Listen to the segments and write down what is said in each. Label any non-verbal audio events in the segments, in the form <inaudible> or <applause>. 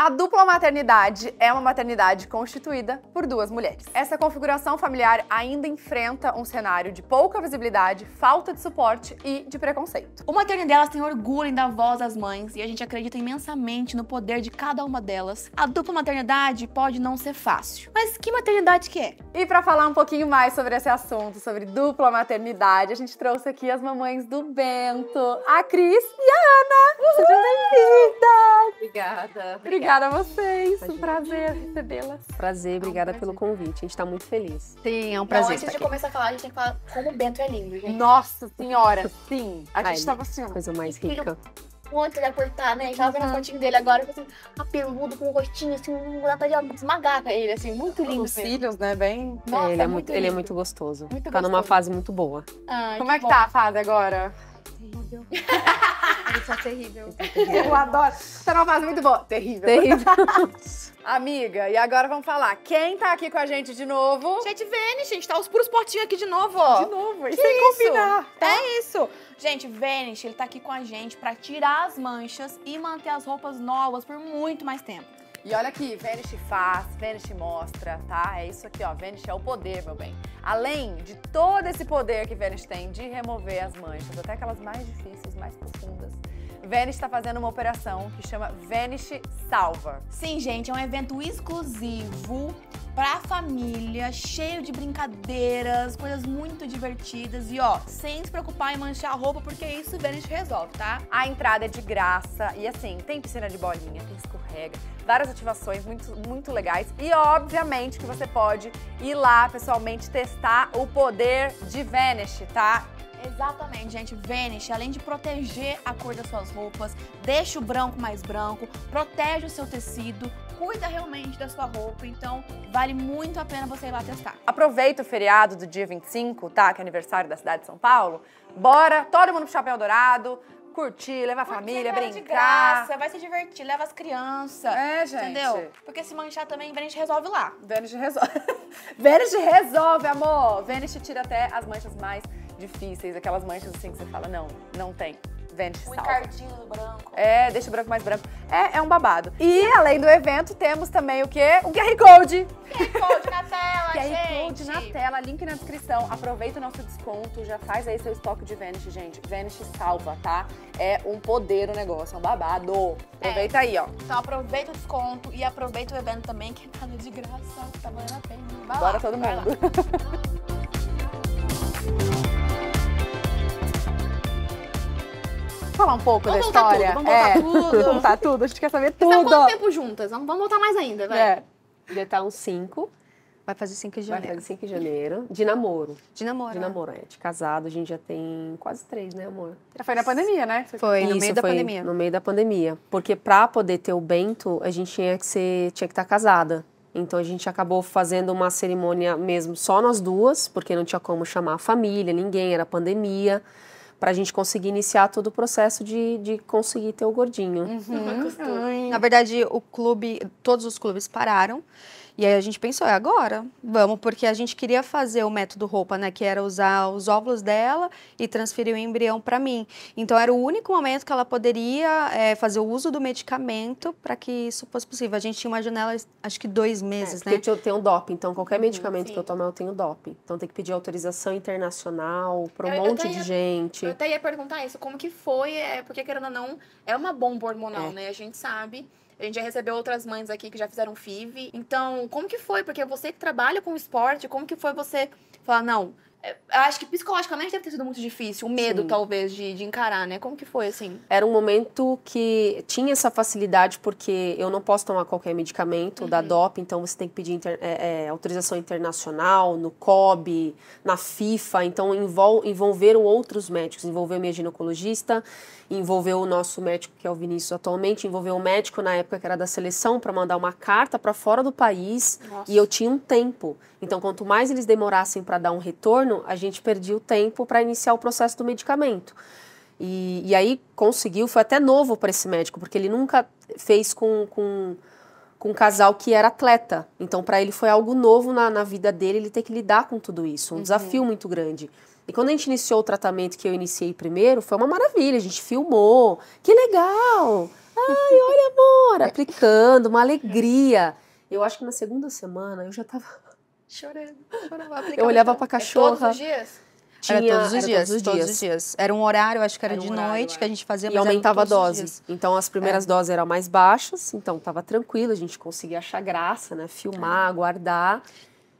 A dupla maternidade é uma maternidade constituída por duas mulheres. Essa configuração familiar ainda enfrenta um cenário de pouca visibilidade, falta de suporte e de preconceito. O materno Delas tem orgulho em dar voz às mães e a gente acredita imensamente no poder de cada uma delas. A dupla maternidade pode não ser fácil, mas que maternidade que é? E para falar um pouquinho mais sobre esse assunto, sobre dupla maternidade, a gente trouxe aqui as mamães do Bento, a Cris e a Ana. Sejam bem-vindas! Obrigada. Obrigada. Obrigada a vocês. Um prazer recebê-las. Prazer, obrigada é um prazer. pelo convite. A gente está muito feliz. Sim, é um prazer. Então, antes de aqui. começar a falar, a gente tem que falar como o Bento é lindo, gente. Nossa senhora, <laughs> sim. A gente estava assim. Coisa mais rica. Um antes de apertar, né? Tava vendo uhum. a fotinho dele agora, assim, apeludo, com o rostinho, assim, um dá pra esmagar com ele, assim, muito lindo. Os cílios, né? Bem. Nossa, é, ele é, muito, muito ele é muito gostoso. Muito tá gostoso. numa fase muito boa. Ai, Como é que tá bom. tá a fase agora? Terrível. Eu <laughs> sou é é terrível. Eu adoro. Você não fase muito boa. Terrível. Terrível. <laughs> Amiga, e agora vamos falar. Quem tá aqui com a gente de novo? Gente, Vênis, gente, tá os puros potinhos aqui de novo, ó. De novo, e sem isso? combinar. Tá? É isso. Gente, Vênis, ele tá aqui com a gente pra tirar as manchas e manter as roupas novas por muito mais tempo. E olha aqui, Vênus te faz, Vênus te mostra, tá? É isso aqui, ó. Vênus é o poder, meu bem. Além de todo esse poder que Vênus tem de remover as manchas, até aquelas mais difíceis, mais profundas, Vênice está fazendo uma operação que chama Vênice Salva. Sim, gente, é um evento exclusivo para família, cheio de brincadeiras, coisas muito divertidas e ó, sem se preocupar em manchar a roupa, porque é isso o resolve, tá? A entrada é de graça e assim, tem piscina de bolinha, tem escorrega, várias ativações muito, muito legais e obviamente que você pode ir lá pessoalmente testar o poder de Vanish, tá? Exatamente, gente. Vanish, além de proteger a cor das suas roupas, deixa o branco mais branco, protege o seu tecido, cuida realmente da sua roupa, então vale muito a pena você ir lá testar. Aproveita o feriado do dia 25, tá? Que é aniversário da cidade de São Paulo. Bora, todo mundo pro Chapéu Dourado, curtir, levar a família, brincar. De graça, vai se divertir, leva as crianças. É, gente. Entendeu? Porque se manchar também, Vênus resolve lá. Vênus resolve. Vênus <laughs> resolve, amor! Vênus tira até as manchas mais difíceis, aquelas manchas assim que você fala, não, não tem. Vente, o Ricardinho branco. É, deixa o branco mais branco. É, é um babado. E além do evento, temos também o quê? O QR Code. QR Code na tela, QR gente. QR Code na tela, link na descrição. Aproveita o nosso desconto, já faz aí seu estoque de Vanish, gente. Vanish salva, tá? É um poder o negócio, é um babado. Aproveita é. aí, ó. Então aproveita o desconto e aproveita o evento também, que é tá nada de graça, tá valendo a pena. Vai Bora lá, todo mundo. <laughs> falar um pouco vamos da história. Tudo, vamos contar é. tudo. Contar <laughs> tudo, a gente quer saber é tudo. Então, quanto tempo juntas? Vamos é voltar mais ainda, vai. É. Já tá uns cinco. Vai fazer 5 de janeiro. Vai fazer 5 de janeiro. De namoro. De namoro. De né? namoro, né? é. De casado, a gente já tem quase três, né, amor? Foi na pandemia, né? Foi, Isso, no meio da pandemia. No meio da pandemia. Porque pra poder ter o Bento, a gente tinha que ser. tinha que estar casada. Então a gente acabou fazendo uma cerimônia mesmo só nós duas, porque não tinha como chamar a família, ninguém, era pandemia para a gente conseguir iniciar todo o processo de, de conseguir ter o gordinho. Uhum. Na verdade, o clube, todos os clubes pararam. E aí a gente pensou, é agora, vamos, porque a gente queria fazer o método roupa, né, que era usar os óvulos dela e transferir o embrião para mim. Então era o único momento que ela poderia é, fazer o uso do medicamento para que isso fosse possível. A gente tinha uma janela, acho que dois meses, é, porque né? Porque eu tenho DOP, então qualquer uhum, medicamento sim. que eu tomar eu tenho DOP. Então tem que pedir autorização internacional para um eu monte de gente. Eu até ia perguntar isso, como que foi, é, porque querendo ou não, é uma bomba hormonal, é. né? A gente sabe. A gente já recebeu outras mães aqui que já fizeram FIV. Então, como que foi? Porque você que trabalha com esporte, como que foi você falar, não, acho que psicologicamente deve ter sido muito difícil, o medo, Sim. talvez, de, de, encarar, né? Como que foi, assim? Era um momento que tinha essa facilidade, porque eu não posso tomar qualquer medicamento uhum. da DOP, então você tem que pedir inter, é, é, autorização internacional, no COB, na FIFA, então envol, envolveram outros médicos, envolveu minha ginecologista, envolveu o nosso médico, que é o Vinícius atualmente, envolveu o um médico na época que era da seleção para mandar uma carta para fora do país Nossa. e eu tinha um tempo. Então, quanto mais eles demorassem para dar um retorno, a gente perdia o tempo para iniciar o processo do medicamento. E, e aí conseguiu, foi até novo para esse médico, porque ele nunca fez com, com com um casal que era atleta. Então, para ele foi algo novo na, na, vida dele, ele ter que lidar com tudo isso. Um uhum. desafio muito grande. E quando a gente iniciou o tratamento que eu iniciei primeiro, foi uma maravilha. A gente filmou. Que legal! Ai, olha, amor! Aplicando, uma alegria. Eu acho que na segunda semana eu já tava. <laughs> Chorando. chorando eu olhava pra é cachorra. É todos os dias? Tinha, era todos os, era dias, todos os dias, todos os dias. Era um horário, acho que era, era de noite, que a gente é. fazia. E aumentava a dose. Então, as primeiras é. doses eram mais baixas, então estava tranquilo, a gente conseguia achar graça, né? Filmar, é. guardar.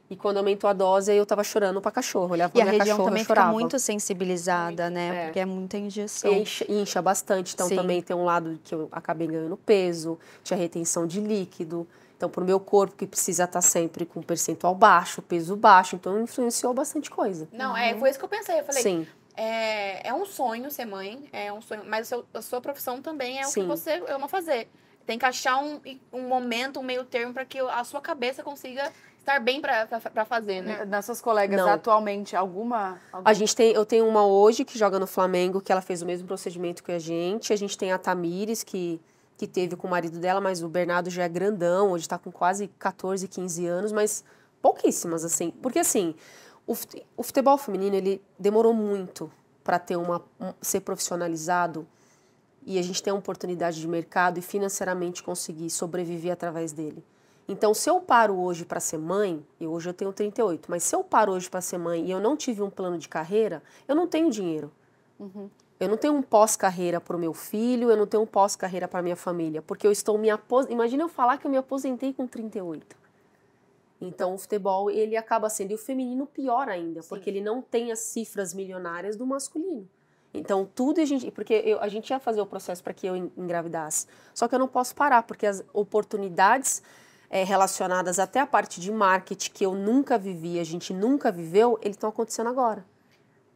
E quando aumentou a dose, eu tava chorando pra cachorro. Olhava e a região cachorra, também chorava. fica muito sensibilizada, né? É. Porque é muita injeção. Incha, incha bastante. Então, Sim. também tem um lado que eu acabei ganhando peso, tinha retenção de líquido. Então, pro meu corpo, que precisa estar tá sempre com percentual baixo, peso baixo. Então, influenciou bastante coisa. Não, é, uhum. é, foi isso que eu pensei. Eu falei, Sim. É, é um sonho ser mãe, é um sonho. Mas a sua, a sua profissão também é Sim. o que você ama fazer. Tem que achar um, um momento, um meio termo para que a sua cabeça consiga estar bem para fazer, né? Nas suas colegas Não. atualmente, alguma, alguma, A gente tem, eu tenho uma hoje que joga no Flamengo, que ela fez o mesmo procedimento que a gente. A gente tem a Tamires, que, que teve com o marido dela, mas o Bernardo já é grandão, hoje está com quase 14, 15 anos, mas pouquíssimas, assim. Porque, assim, o futebol feminino, ele demorou muito para ter uma um, ser profissionalizado e a gente tem uma oportunidade de mercado e financeiramente conseguir sobreviver através dele. Então, se eu paro hoje para ser mãe, e hoje eu tenho 38, mas se eu paro hoje para ser mãe e eu não tive um plano de carreira, eu não tenho dinheiro. Uhum. Eu não tenho um pós-carreira para o meu filho, eu não tenho um pós-carreira para minha família, porque eu estou me aposentando. Imagina eu falar que eu me aposentei com 38. Então, o futebol, ele acaba sendo. E o feminino, pior ainda, Sim. porque ele não tem as cifras milionárias do masculino. Então, tudo a gente. Porque eu, a gente ia fazer o processo para que eu engravidasse. Só que eu não posso parar, porque as oportunidades é, relacionadas até a parte de marketing que eu nunca vivi, a gente nunca viveu, eles estão acontecendo agora.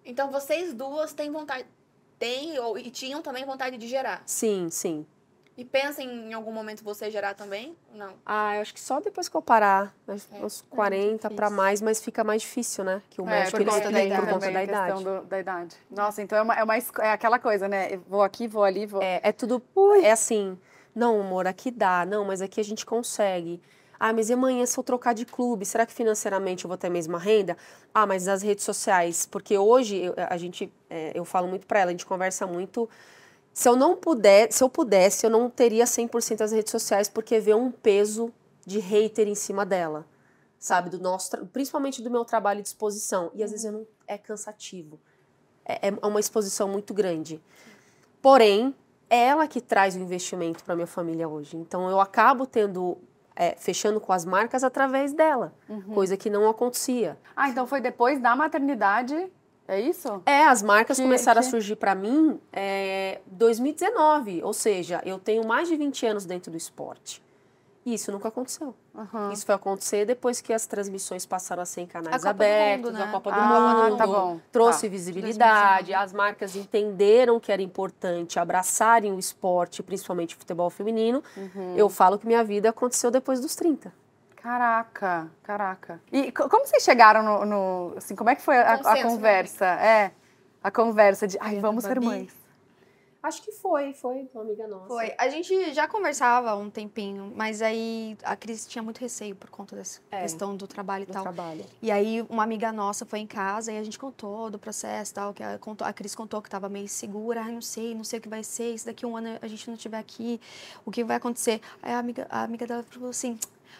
Então vocês duas têm vontade, têm ou e tinham também vontade de gerar? Sim, sim. E pensem em algum momento você gerar também? Não. Ah, eu acho que só depois que eu parar, né, é, uns 40 é para mais, mas fica mais difícil, né? Que o é, médico é, por, ele conta, da idade, por conta da idade. Do, da idade. Nossa, então é uma, é uma é aquela coisa, né? Vou aqui, vou ali, vou. É, é tudo Ui. é assim. Não, amor, aqui dá. Não, mas aqui a gente consegue. Ah, mas e amanhã se eu trocar de clube, será que financeiramente eu vou ter a mesma renda? Ah, mas nas redes sociais, porque hoje eu, a gente, é, eu falo muito para ela, a gente conversa muito. Se eu não puder, se eu pudesse, eu não teria 100% as redes sociais, porque vê um peso de hater em cima dela, sabe? Do nosso, principalmente do meu trabalho de exposição. E às vezes não, é cansativo. É, é uma exposição muito grande. Porém, ela que traz o investimento para minha família hoje. Então eu acabo tendo é, fechando com as marcas através dela, uhum. coisa que não acontecia. Ah, então foi depois da maternidade é isso? É, as marcas que, começaram que... a surgir para mim em é, 2019, ou seja, eu tenho mais de 20 anos dentro do esporte. E isso nunca aconteceu. Uhum. Isso foi acontecer depois que as transmissões passaram a ser em canais a abertos, mundo, né? a Copa do ah, Mundo tá bom. trouxe tá. visibilidade, as marcas entenderam que era importante abraçarem o esporte, principalmente o futebol feminino. Uhum. Eu falo que minha vida aconteceu depois dos 30. Caraca, caraca. E como vocês chegaram no, no assim, como é que foi a, a né? conversa? É, a conversa de, ai, vamos ser mães. Acho que foi, foi uma amiga nossa. Foi. A gente já conversava um tempinho, mas aí a Cris tinha muito receio por conta dessa é, questão do trabalho e do tal. Trabalho. E aí uma amiga nossa foi em casa e a gente contou do processo e tal, que a, contou, a Cris contou que estava meio segura, ah, não sei, não sei o que vai ser, se daqui um ano a gente não estiver aqui, o que vai acontecer? Aí a amiga, a amiga dela falou assim,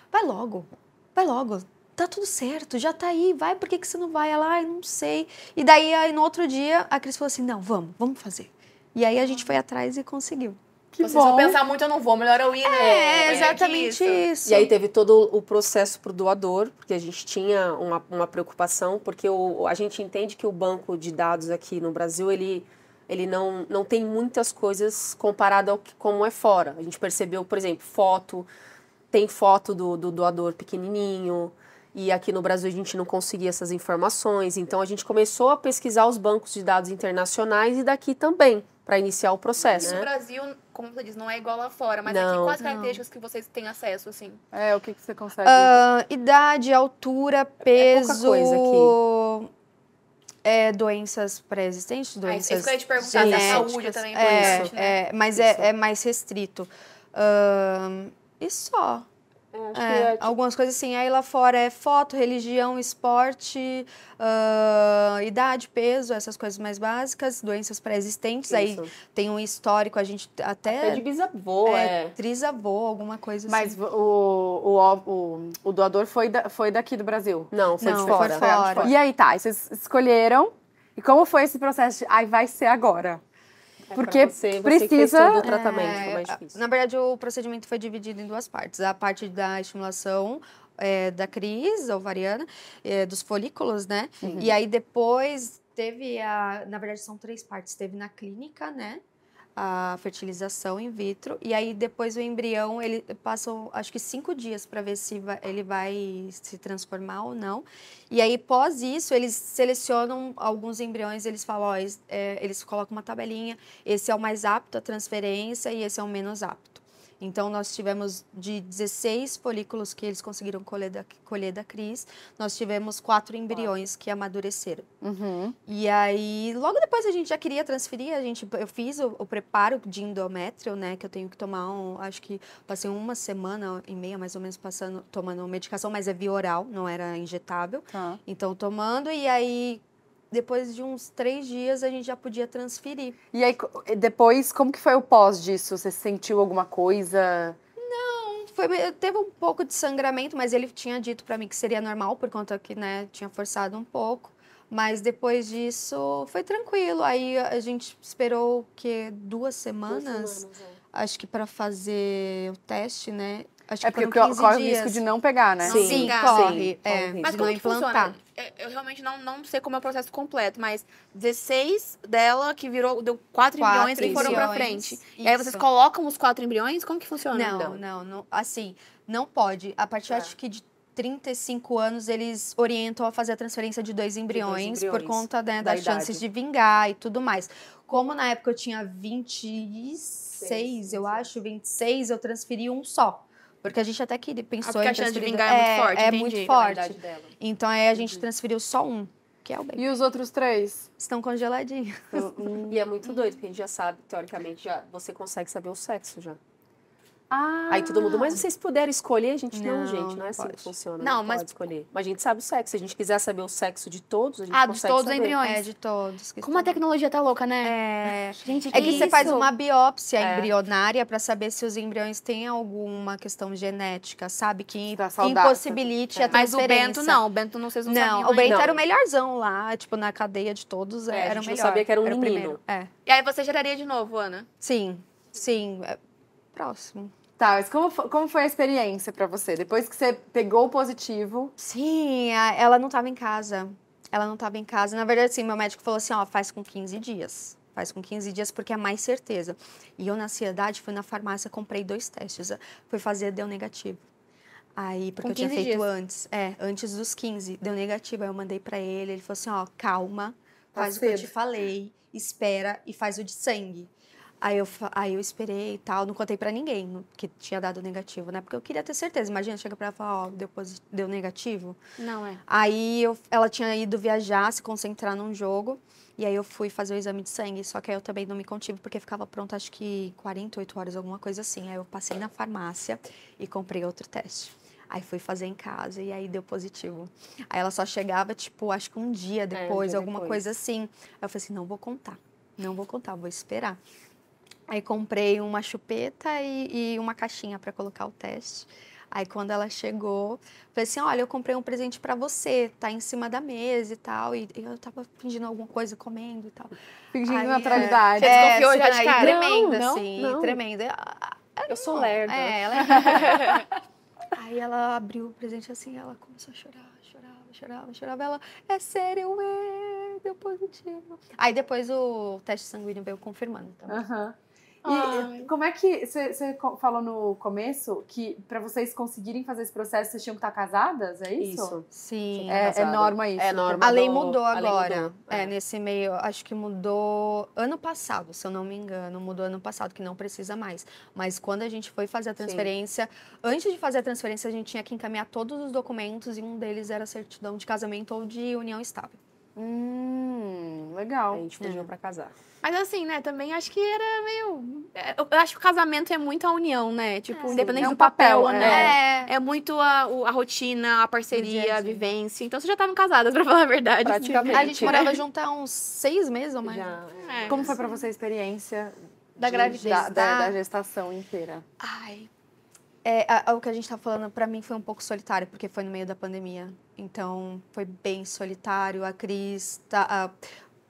vai logo, vai logo, tá tudo certo, já tá aí, vai, por que, que você não vai? Ela, ai, não sei. E daí, aí, no outro dia, a Cris falou assim, não, vamos, vamos fazer. E aí a gente foi atrás e conseguiu. Que Você bom. só pensar muito, eu não vou, melhor eu ir, né? É, é, é exatamente isso. E aí teve todo o processo para o doador, porque a gente tinha uma, uma preocupação, porque o, a gente entende que o banco de dados aqui no Brasil, ele, ele não, não tem muitas coisas comparado ao que como é fora. A gente percebeu, por exemplo, foto, tem foto do, do doador pequenininho, e aqui no Brasil a gente não conseguia essas informações, então a gente começou a pesquisar os bancos de dados internacionais e daqui também para iniciar o processo. Isso né? no Brasil, como você diz, não é igual lá fora, mas não, aqui quais características que vocês têm acesso, assim? É, o que, que você consegue? Uh, idade, altura, peso. É pouca coisa aqui. É, doenças pré-existentes, doenças. Ah, isso que eu ia te perguntar, da saúde também, é, né? É, mas é, é, mais restrito. Uh, e só. É, é, é... Algumas coisas assim. Aí lá fora é foto, religião, esporte, uh, idade, peso, essas coisas mais básicas, doenças pré-existentes. Aí tem um histórico, a gente até. Até de bisavô, é. é. Trisavô, alguma coisa Mas assim. Mas o, o, o, o, doador foi, da, foi daqui do Brasil? Não, foi, Não, de, fora. foi de fora. E aí tá, vocês escolheram. E como foi esse processo de. vai ser agora? porque você, você precisa do tratamento, é, difícil. Na verdade, o procedimento foi dividido em duas partes. A parte da estimulação é, da crise ovariana, é, dos folículos, né? Uhum. E aí depois teve a, na verdade são três partes, teve na clínica, né? a fertilização in vitro e aí depois o embrião ele passa acho que cinco dias para ver se vai, ele vai se transformar ou não e aí pós isso eles selecionam alguns embriões eles falam ó, é, eles colocam uma tabelinha esse é o mais apto à transferência e esse é o menos apto então, nós tivemos de 16 folículos que eles conseguiram colher da, colher da Cris, nós tivemos quatro embriões que amadureceram. Uhum. E aí, logo depois a gente já queria transferir, a gente, eu fiz o, o preparo de endométrio, né, que eu tenho que tomar, um, acho que passei uma semana e meia, mais ou menos, passando, tomando medicação, mas é via oral, não era injetável. Tá. Então, tomando, e aí depois de uns três dias a gente já podia transferir. E aí, depois, como que foi o pós disso? Você sentiu alguma coisa? Não, foi, teve um pouco de sangramento, mas ele tinha dito para mim que seria normal, por conta que, né, tinha forçado um pouco. Mas depois disso, foi tranquilo. Aí a gente esperou, que duas semanas? Duas semanas é. Acho que para fazer o teste, né? Acho é porque corre o risco de não pegar, né? Sim, Sim é, corre. Sim, corre é. Mas como implantar eu realmente não, não sei como é o processo completo, mas 16 dela que virou, deu 4, 4 embriões que foram para frente. Isso. E aí vocês colocam os 4 embriões? Como que funciona? Não, então? não, não, assim, não pode. A partir, é. acho que de 35 anos, eles orientam a fazer a transferência de dois embriões, de dois embriões por conta né, da das idade. chances de vingar e tudo mais. Como na época eu tinha 26, Seis. eu é. acho, 26, eu transferi um só. Porque a gente até que pensou ah, em transferir... a chance de vingar é, é muito forte, É, é muito forte. Então, aí a gente uhum. transferiu só um, que é o baby. E os outros três? Estão congeladinhos. Então, <laughs> e é muito doido, porque a gente já sabe, teoricamente, já, você consegue saber o sexo já. Ah. Aí todo mundo, mas ah! vocês puderam escolher? A gente, não, não gente, não é assim pode. que funciona. Não, não mas... pode escolher. Mas a gente sabe o sexo. Se a gente quiser saber o sexo de todos, a gente ah, consegue saber. Ah, de todos os embriões. É, de todos. Como estão... a tecnologia tá louca, né? É, <laughs> gente, que é que isso? você faz uma biópsia é. embrionária para saber se os embriões têm alguma questão genética, sabe? Que tá impossibilite é. a transferência. Mas o Bento não, o Bento não, vocês não, não sabiam. O Bento não. era o melhorzão lá, tipo, na cadeia de todos, é, era o melhor. sabia que era um era menino. É. E aí você geraria de novo, Ana? Sim, sim próximo. Tá, mas como, como foi a experiência para você? Depois que você pegou o positivo? Sim, ela não estava em casa. Ela não estava em casa. Na verdade, sim, meu médico falou assim, ó, faz com 15 dias. Faz com 15 dias porque é mais certeza. E eu, na ansiedade, fui na farmácia, comprei dois testes. Fui fazer, deu negativo. Aí, porque eu tinha feito dias. antes. É, antes dos 15. Deu negativo. Aí eu mandei para ele, ele falou assim, ó, calma, tá faz tá o que eu te falei, espera e faz o de sangue. Aí eu, aí eu esperei e tal, não contei para ninguém que tinha dado negativo, né? Porque eu queria ter certeza. Imagina, chega pra ela e fala, ó, oh, deu, deu negativo. Não é. Aí eu, ela tinha ido viajar, se concentrar num jogo, e aí eu fui fazer o exame de sangue, só que aí eu também não me contive, porque ficava pronto acho que 48 horas, alguma coisa assim. Aí eu passei na farmácia e comprei outro teste. Aí fui fazer em casa e aí deu positivo. Aí ela só chegava, tipo, acho que um dia depois, é, um dia alguma depois. coisa assim. Aí eu falei assim, não vou contar. Não vou contar, vou esperar. Aí comprei uma chupeta e, e uma caixinha para colocar o teste. Aí quando ela chegou, falei assim, olha, eu comprei um presente para você, tá em cima da mesa e tal. E, eu tava fingindo alguma coisa, comendo e tal. Fingindo aí, naturalidade. É, você desconfiou é, já de cara? Tremenda, não, assim, não. tremenda. Eu, ah, eu sou lerda. É, ela <laughs> é... Aí ela abriu o presente assim, ela começou a chorar, chorava, chorava, chorava. Ela, é sério, é, deu positivo. Aí depois o teste sanguíneo veio confirmando também. Então. Uhum. E como é que você falou no começo que para vocês conseguirem fazer esse processo vocês tinham que estar tá casadas, é isso? Isso. Sim. É, é norma isso. É norma. A lei mudou agora. Lei mudou. É. é. nesse meio, acho que mudou ano passado, se eu não me engano, mudou ano passado que não precisa mais. Mas quando a gente foi fazer a transferência, Sim. antes de fazer a transferência a gente tinha que encaminhar todos os documentos e um deles era a certidão de casamento ou de união estável. Hum, legal. A gente fugiu é. para casar. Mas assim, né, também acho que era meio. É, eu acho que o casamento é muito a união, né? Tipo, é, independente é um do papel, papel né? né? É. é muito a, a rotina, a parceria, a vivência. Então vocês já estavam casadas, <laughs> pra falar a verdade. Praticamente. A gente é. morava junto há uns seis meses ou mais. Já. É, Como foi pra você a experiência da de, gravidez? Da, da, da gestação inteira. Ai, é, a, a, o que a gente tá falando, para mim foi um pouco solitário, porque foi no meio da pandemia. Então, foi bem solitário. A Cris, tá, a,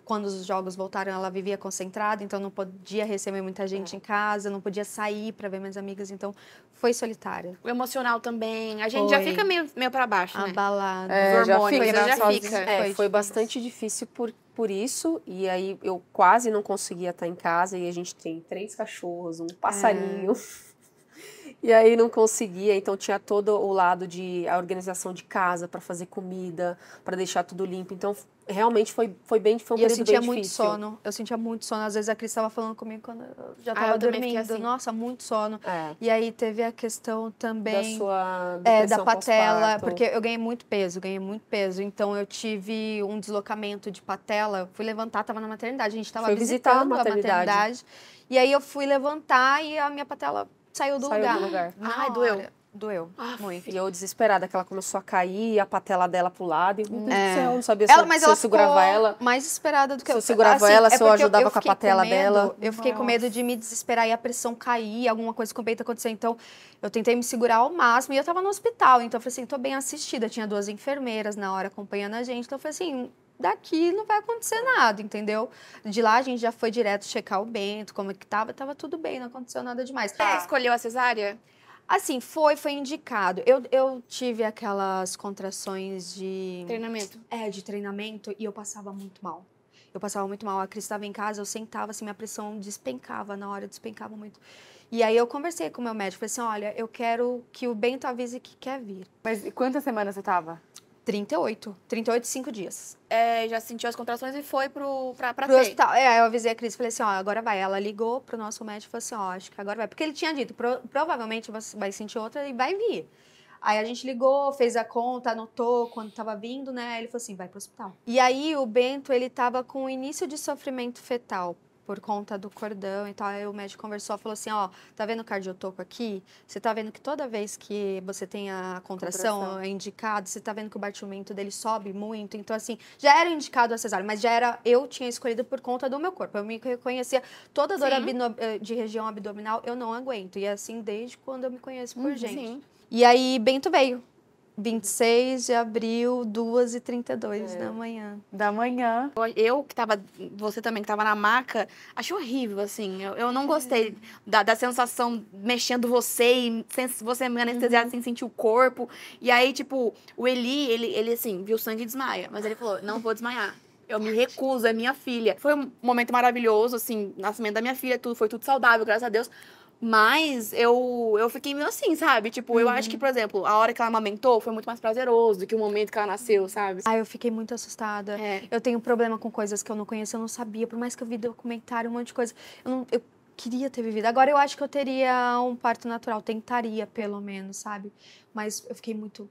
quando os jogos voltaram, ela vivia concentrada, então não podia receber muita gente é. em casa, não podia sair para ver minhas amigas, então foi solitária. O emocional também, a gente foi. já fica meio, meio para baixo, Abalada. né? Abalada. É, já fica. Já fica. É, é, foi, foi bastante difícil por, por isso, e aí eu quase não conseguia estar em casa, e a gente tem três cachorros, um é. passarinho... É e aí não conseguia, então tinha todo o lado de a organização de casa para fazer comida, para deixar tudo limpo. Então realmente foi foi bem foi um e eu sentia muito sono eu sentia muito sono às vezes a Cris estava falando comigo quando eu já estava ah, dormindo assim. nossa muito sono é. e aí teve a questão também da sua é, da patela porque eu ganhei muito peso ganhei muito peso então eu tive um deslocamento de patela fui levantar estava na maternidade a gente estava visitando a maternidade. a maternidade e aí eu fui levantar e a minha patela Saiu do Saiu lugar. Do lugar. Na Ai, hora. doeu. Doeu ah, muito. E eu desesperada, que ela começou a cair, a patela dela pro lado. E, meu é. céu, eu não sabia ela, se, se eu segurava ela. mais desesperada do que eu. Se eu segurava assim, ela, se é eu ajudava eu com a patela com medo, dela. Eu fiquei Nossa. com medo de me desesperar e a pressão cair, alguma coisa com o peito acontecer. Então, eu tentei me segurar ao máximo. E eu tava no hospital, então eu falei assim, tô bem assistida. Tinha duas enfermeiras na hora acompanhando a gente. Então, eu falei assim, daqui não vai acontecer nada, entendeu? De lá a gente já foi direto checar o Bento, como é que tava, tava tudo bem, não aconteceu nada demais. Você escolheu a cesárea? Assim, foi, foi indicado. Eu, eu tive aquelas contrações de. Treinamento. É, de treinamento e eu passava muito mal. Eu passava muito mal. A Cris estava em casa, eu sentava, assim, minha pressão despencava na hora, despencava muito. E aí eu conversei com o meu médico, falei assim, olha, eu quero que o Bento avise que quer vir. Mas quantas semanas você tava 38. 38, 5 dias. É, já sentiu as contrações e foi pro, pra, pra pro hospital. É, eu avisei a Cris, falei assim, ó, agora vai. Ela ligou pro nosso médico e falou assim, ó, acho que agora vai. Porque ele tinha dito, pro, provavelmente você vai sentir outra e vai vir. Aí a gente ligou, fez a conta, anotou quando tava vindo, né? Ele falou assim, vai pro hospital. E aí o Bento, ele tava com início de sofrimento fetal por conta do cordão e tal. Aí o médico conversou, falou assim, ó, tá vendo o cardiotopo aqui? Você tá vendo que toda vez que você tem a contração, contração. é indicado, você tá vendo que o batimento dele sobe muito. Então, assim, já era indicado a cesárea, mas já era, eu tinha escolhido por conta do meu corpo. Eu me reconhecia, toda dor eh, de região abdominal eu não aguento. E é assim, desde quando eu me conheço por uhum, gente. Sim. E aí, Bento veio. 26 de abril, 2h32 é. da manhã. Da manhã. Eu que tava, você também que tava na maca, achei horrível, assim. Eu, eu não gostei é. da, da sensação mexendo você e sem, você me anestesiada uhum. sem sentir o corpo. E aí, tipo, o Eli, ele, ele assim, viu o sangue e desmaia. Mas ele falou, não vou desmaiar. Eu me recuso, é minha filha. Foi um momento maravilhoso, assim, nascimento da minha filha, tudo, foi tudo saudável, graças a Deus. Mas eu, eu fiquei meio assim, sabe? Tipo, uhum. eu acho que, uhum. por exemplo, a hora que ela amamentou foi muito mais prazeroso do que o momento que ela nasceu, sabe? Ah, eu fiquei muito assustada. É. Eu tenho problema com coisas que eu não conheço, eu não sabia. Por mais que eu vi documentário, um monte de coisa. Eu, não, eu queria ter vivido. Agora eu acho que eu teria um parto natural. Tentaria, pelo menos, sabe? Mas eu fiquei muito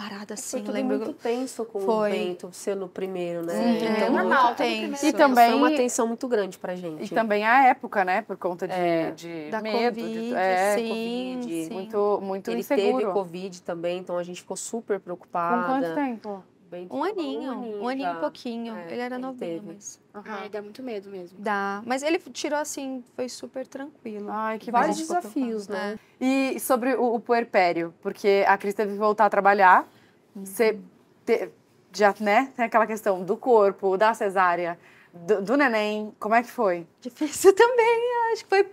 parada assim, Foi lembro. muito tenso com Foi. o vento sendo o primeiro, né? Sim, é, então, é normal, tenso. E também Foi é uma tensão muito grande pra gente. E também a época, né? Por conta de, é, de da medo, COVID, de, é, sim, COVID. Sim. muito muito Ele inseguro. teve covid também, então a gente ficou super preocupada. Com quanto tempo? bem um aninho, um aninho, e um tá. pouquinho. É, ele era ele novinho, teve. mas... Uhum. dá muito medo mesmo. Dá, mas ele tirou assim, foi super tranquilo. Ai, que vários desafios, né? É. E sobre o, o, puerpério, porque a Cris teve que voltar a trabalhar, uhum. você te, já, né, tem aquela questão do corpo, da cesárea, do, do, neném, como é que foi? Difícil <laughs> também, acho que foi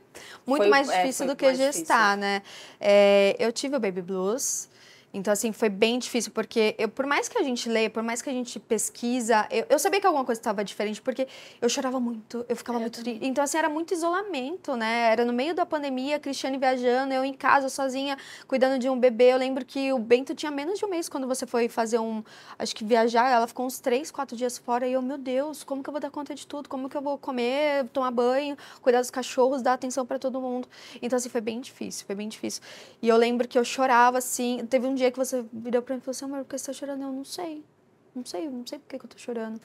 muito foi, mais é, difícil é, do que gestar, difícil. né? eu tive o baby blues, então, assim, foi bem difícil, porque eu, por mais que a gente lê, por mais que a gente pesquisa, eu, eu sabia que alguma coisa estava diferente, porque eu chorava muito, eu ficava é, muito triste. Então, assim, era muito isolamento, né? Era no meio da pandemia, a Cristiane viajando, eu em casa, sozinha, cuidando de um bebê. Eu lembro que o Bento tinha menos de um mês quando você foi fazer um. Acho que viajar, ela ficou uns três, quatro dias fora, e eu, meu Deus, como que eu vou dar conta de tudo? Como que eu vou comer, tomar banho, cuidar dos cachorros, dar atenção para todo mundo? Então, assim, foi bem difícil, foi bem difícil. E eu lembro que eu chorava, assim, teve um dia que você virou pra mim e falou assim, amor, por que você tá chorando? Eu não sei. Não sei, não sei por que, eu tô chorando.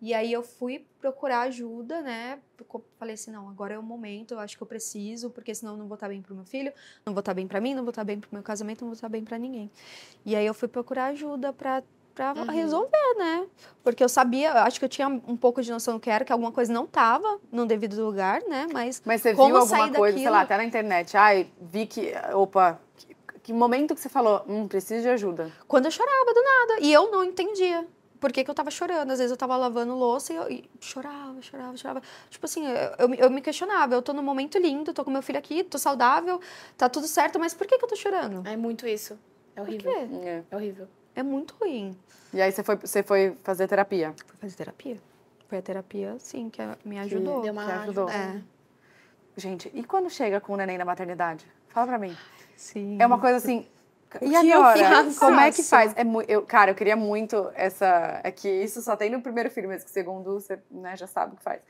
E aí eu fui procurar ajuda, né? Falei assim, não, agora é o momento, eu acho que eu preciso, porque senão eu não vou estar bem pro meu filho, não vou estar bem para mim, não vou estar bem pro meu casamento, não vou estar bem para ninguém. E aí eu fui procurar ajuda para uhum. resolver, né? Porque eu sabia, eu acho que eu tinha um pouco de noção do que era, que alguma coisa não tava no devido lugar, né? Mas Mas você viu alguma coisa, daquilo... sei lá, até na internet, ai, vi que, opa, que momento que você falou, hum, preciso de ajuda? Quando eu chorava do nada. E eu não entendia por que, que eu tava chorando. Às vezes eu tava lavando louça e eu e chorava, chorava, chorava. Tipo assim, eu, eu, eu, me questionava. Eu tô num momento lindo, tô com meu filho aqui, tô saudável, tá tudo certo, mas por que, que eu tô chorando? É muito isso. É horrível. É. é. horrível. É muito ruim. E aí você foi, você foi fazer terapia? Fui fazer terapia. Foi a terapia, sim, que me ajudou. Que deu uma que ajudou. Né? É. Gente, e quando chega com o neném na maternidade? Fala pra mim. Sim. É uma coisa assim. E que agora? Como é que faz? É eu, cara, eu queria muito essa. É que isso só tem no primeiro filme, mas que segundo você né, já sabe o que faz.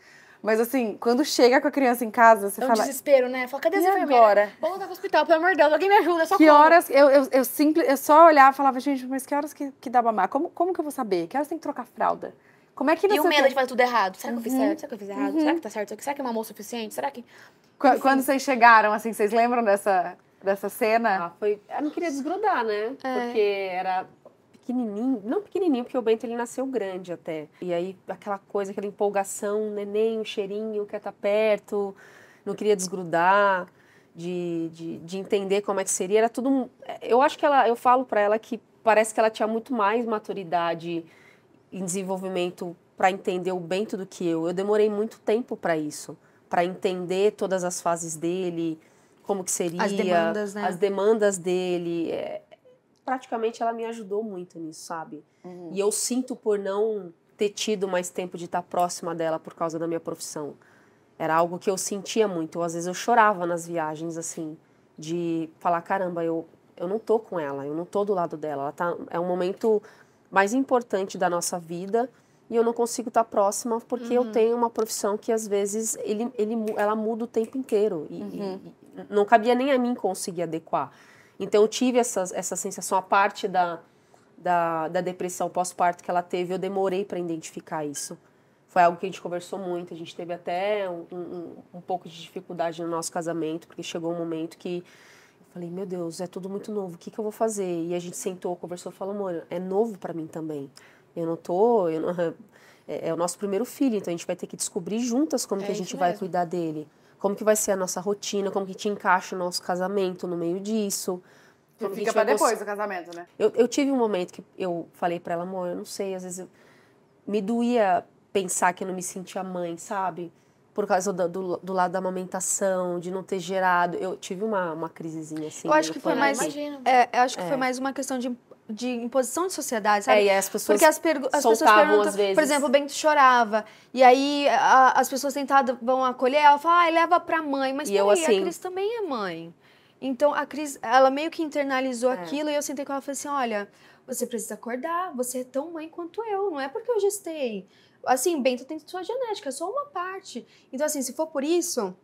Mas assim, quando chega com a criança em casa, você é um fala. desespero, né? Fala, cadê e essa enfermeira? Agora? Vamos voltar pro hospital, pelo amor de Deus, alguém me ajuda, só Que como. horas. Eu, eu, eu, simples, eu só olhava e falava, gente, mas que horas que, que dá mamar? Como, como que eu vou saber? Que horas tem que trocar fralda? Como é que não E o medo tem... de fazer tudo errado. Será que eu fiz uhum. certo? Será que eu fiz errado? Uhum. Será que tá certo? Será que é uma mão suficiente? Será que. Enfim. Quando vocês chegaram, assim, vocês lembram dessa dessa cena? Ah, foi... Eu não queria desgrudar, né? É. Porque era pequenininho, não pequenininho, porque o Bento ele nasceu grande até. E aí aquela coisa, aquela empolgação, neném, o cheirinho, quer estar tá perto, não queria desgrudar, de, de, de entender como é que seria, era tudo. Eu acho que ela, eu falo para ela que parece que ela tinha muito mais maturidade em desenvolvimento para entender o Bento do que eu. Eu demorei muito tempo para isso, para entender todas as fases dele, como que seria, as demandas, né? as demandas dele. É, praticamente ela me ajudou muito nisso, sabe? Uhum. E eu sinto por não ter tido mais tempo de estar próxima dela por causa da minha profissão. Era algo que eu sentia muito. às vezes eu chorava nas viagens, assim, de falar, caramba, eu, eu não tô com ela, eu não tô do lado dela. Ela tá, é um momento mais importante da nossa vida e eu não consigo estar próxima porque uhum. eu tenho uma profissão que às vezes ele, ele, ela muda o tempo inteiro e, uhum. e, não cabia nem a mim conseguir adequar. Então eu tive essa, essa sensação, a parte da, da, da depressão pós-parto que ela teve, eu demorei para identificar isso. Foi algo que a gente conversou muito, a gente teve até um, um, um pouco de dificuldade no nosso casamento, porque chegou um momento que Falei, meu Deus, é tudo muito novo, o que, que eu vou fazer? E a gente sentou, conversou, falou, amor, é novo para mim também. Eu não tô, eu não... <laughs> É, é, o nosso primeiro filho, então a gente vai ter que descobrir juntas como é que a gente vai cuidar dele como que vai ser a nossa rotina, como que te encaixa o nosso casamento no meio disso. Como fica para depois do casamento, né? Eu, eu tive um momento que eu falei para ela, amor, eu não sei, às vezes eu... me doía pensar que eu não me sentia mãe, sabe? Por causa do, do, do, lado da amamentação, de não ter gerado. Eu tive uma, uma crisezinha assim. Eu acho que foi mais. Imagino. É, acho que é. foi mais uma questão de de imposição de sociedade, sabe? É, e as pessoas Porque as, as pessoas perguntam, às vezes. por exemplo, o Bento chorava, e aí a, as pessoas tentadas vão acolher ela, fala, ah, leva pra mãe, mas e eu, aí, assim... a Cris também é mãe. Então a Cris, ela meio que internalizou é. aquilo e eu sentei com ela e falei assim, olha, você precisa acordar, você é tão mãe quanto eu, não é porque eu gestei. Assim, Bento tem sua genética, é só uma parte. Então assim, se for por isso,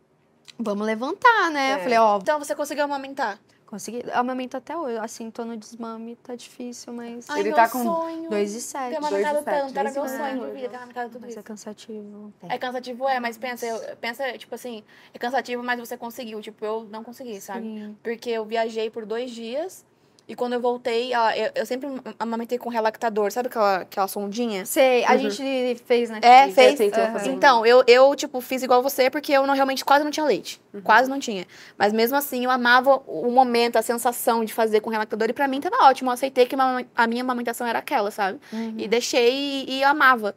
vamos levantar, né? É. Falei, ó, então você conseguiu amamentar? Consegui. Amamento até hoje. Assim, tô no desmame, tá difícil, mas. Ai, ele tá com 2 e 7. Tem uma mancada tanto, era meu sonho de vida, ter uma tudo mas é isso. é cansativo. É. é cansativo, é, mas pensa, eu, pensa, tipo assim, é cansativo, mas você conseguiu. Tipo, eu não consegui, sabe? Sim. Porque eu viajei por dois dias e quando eu voltei, ela, eu, eu, sempre amamentei com relactador, sabe aquela, aquela sondinha? Sei, a uhum. gente fez, né? É, fez. Uhum. Então, eu, eu, tipo, fiz igual você, porque eu não, realmente quase não tinha leite. Uhum. Quase não tinha. Mas mesmo assim, eu amava o momento, a sensação de fazer com relactador. E pra mim tava ótimo. Eu aceitei que a minha amamentação era aquela, sabe? Uhum. E deixei e, e amava.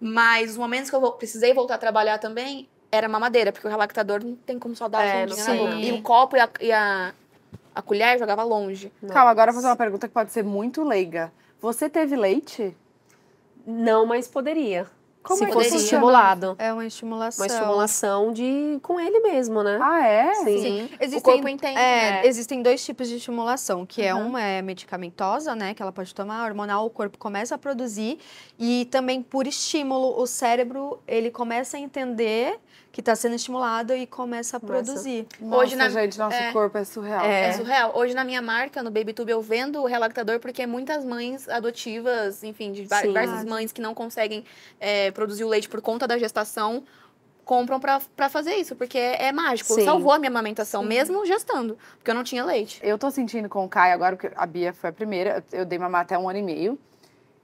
Mas os momentos que eu precisei voltar a trabalhar também, era mamadeira, porque o relactador não tem como só dar é, a sondinha na boca. E o copo e a, e a a colher e jogava longe. Não, Calma, agora eu vou fazer uma pergunta que pode ser muito leiga. Você teve leite? Não, mas poderia. Como se é fosse estimulado. É uma estimulação. Uma estimulação de com ele mesmo, né? Ah, é? Sim. Sim. Existem, o corpo entende. É, é. Existem dois tipos de estimulação, que é uhum. é uma é medicamentosa, né? Que ela pode tomar, hormonal, o corpo começa a produzir. E também por estímulo, o cérebro, ele começa a entender que está sendo estimulada e começa a produzir. Nossa, Hoje na... gente, nosso é, corpo é surreal. É. é. surreal. Hoje na minha marca, no BabyTube, eu vendo o relactador porque muitas mães adotivas, enfim, de Sim. diversas mães que não conseguem é, produzir o leite por conta da gestação, compram para fazer isso, porque é, é mágico. Sim. Salvou a minha amamentação, Sim. mesmo gestando, porque eu não tinha leite. Eu tô sentindo com o Caio agora, porque a Bia foi a primeira, eu dei mamar até um ano e meio.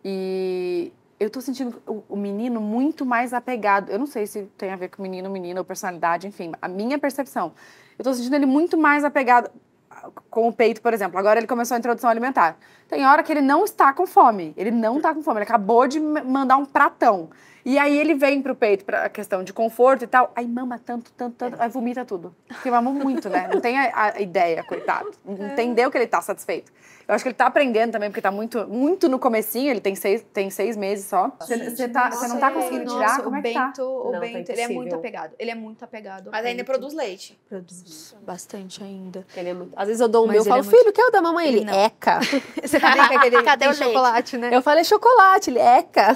E eu tô sentindo o menino muito mais apegado. Eu não sei se tem a ver com menino, menina, ou personalidade, enfim, a minha percepção. Eu tô sentindo ele muito mais apegado ah, com o peito, por exemplo. Agora ele começou a introdução alimentar. Tem hora que ele não está com fome. Ele não está com fome. Ele acabou de mandar um pratão. E aí ele vem pro peito pra questão de conforto e tal. Aí mama tanto, tanto, tanto. Aí vomita tudo. Porque mama muito, né? Não tem a, a ideia, coitado. É. Entendeu que ele tá satisfeito. Eu acho que ele tá aprendendo também, porque tá muito, muito no comecinho, ele tem seis, tem seis meses só. Você tá, não tá conseguindo nossa, tirar? Como é Bento, que tá? O não, tá Bento, tá ele é muito apegado. Ele é muito apegado. Mas ainda produz leite. Produz bastante ainda. Ele é muito... Às vezes eu dou o meu e falo, é muito... filho, quer o da mamãe? Ele, ele eca. <laughs> Você também tá quer aquele <laughs> Cadê o chocolate, né? Eu falei chocolate, ele eca.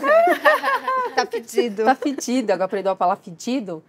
<laughs> tá fedido. Tá fedido. Agora pra ele dar a palavra fedido?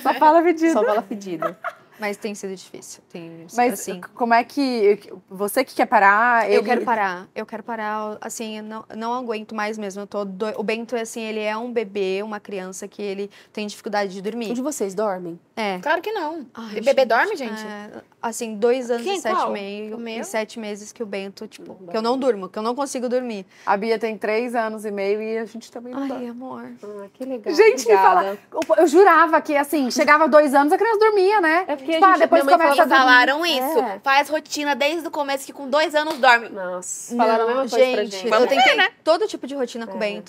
só fala fedido. Só fala fedido. Mas tem sido difícil. Tem, Mas assim, como é que. Você que quer parar. Eu quero parar. Eu quero parar. Assim, não, não aguento mais mesmo. Eu tô do... O Bento, assim, ele é um bebê, uma criança que ele tem dificuldade de dormir. Um de vocês dormem? É. Claro que não. Ai, bebê gente, dorme, gente? É, assim, dois anos Quem, e sete, meio, e sete meses que o Bento, tipo, não que eu não durmo, que eu não consigo dormir. A Bia tem três anos e meio e a gente também não Ai, amor. Ah, que legal. Gente, Obrigada. me fala. Eu jurava que, assim, chegava dois anos a criança dormia, né? É que a gente depois minha mãe falou, falaram isso. É. Faz rotina desde o começo que com dois anos dorme. Nossa, falaram não, a mesma coisa gente, pra gente. Eu tentar, é, né? Todo tipo de rotina com o é.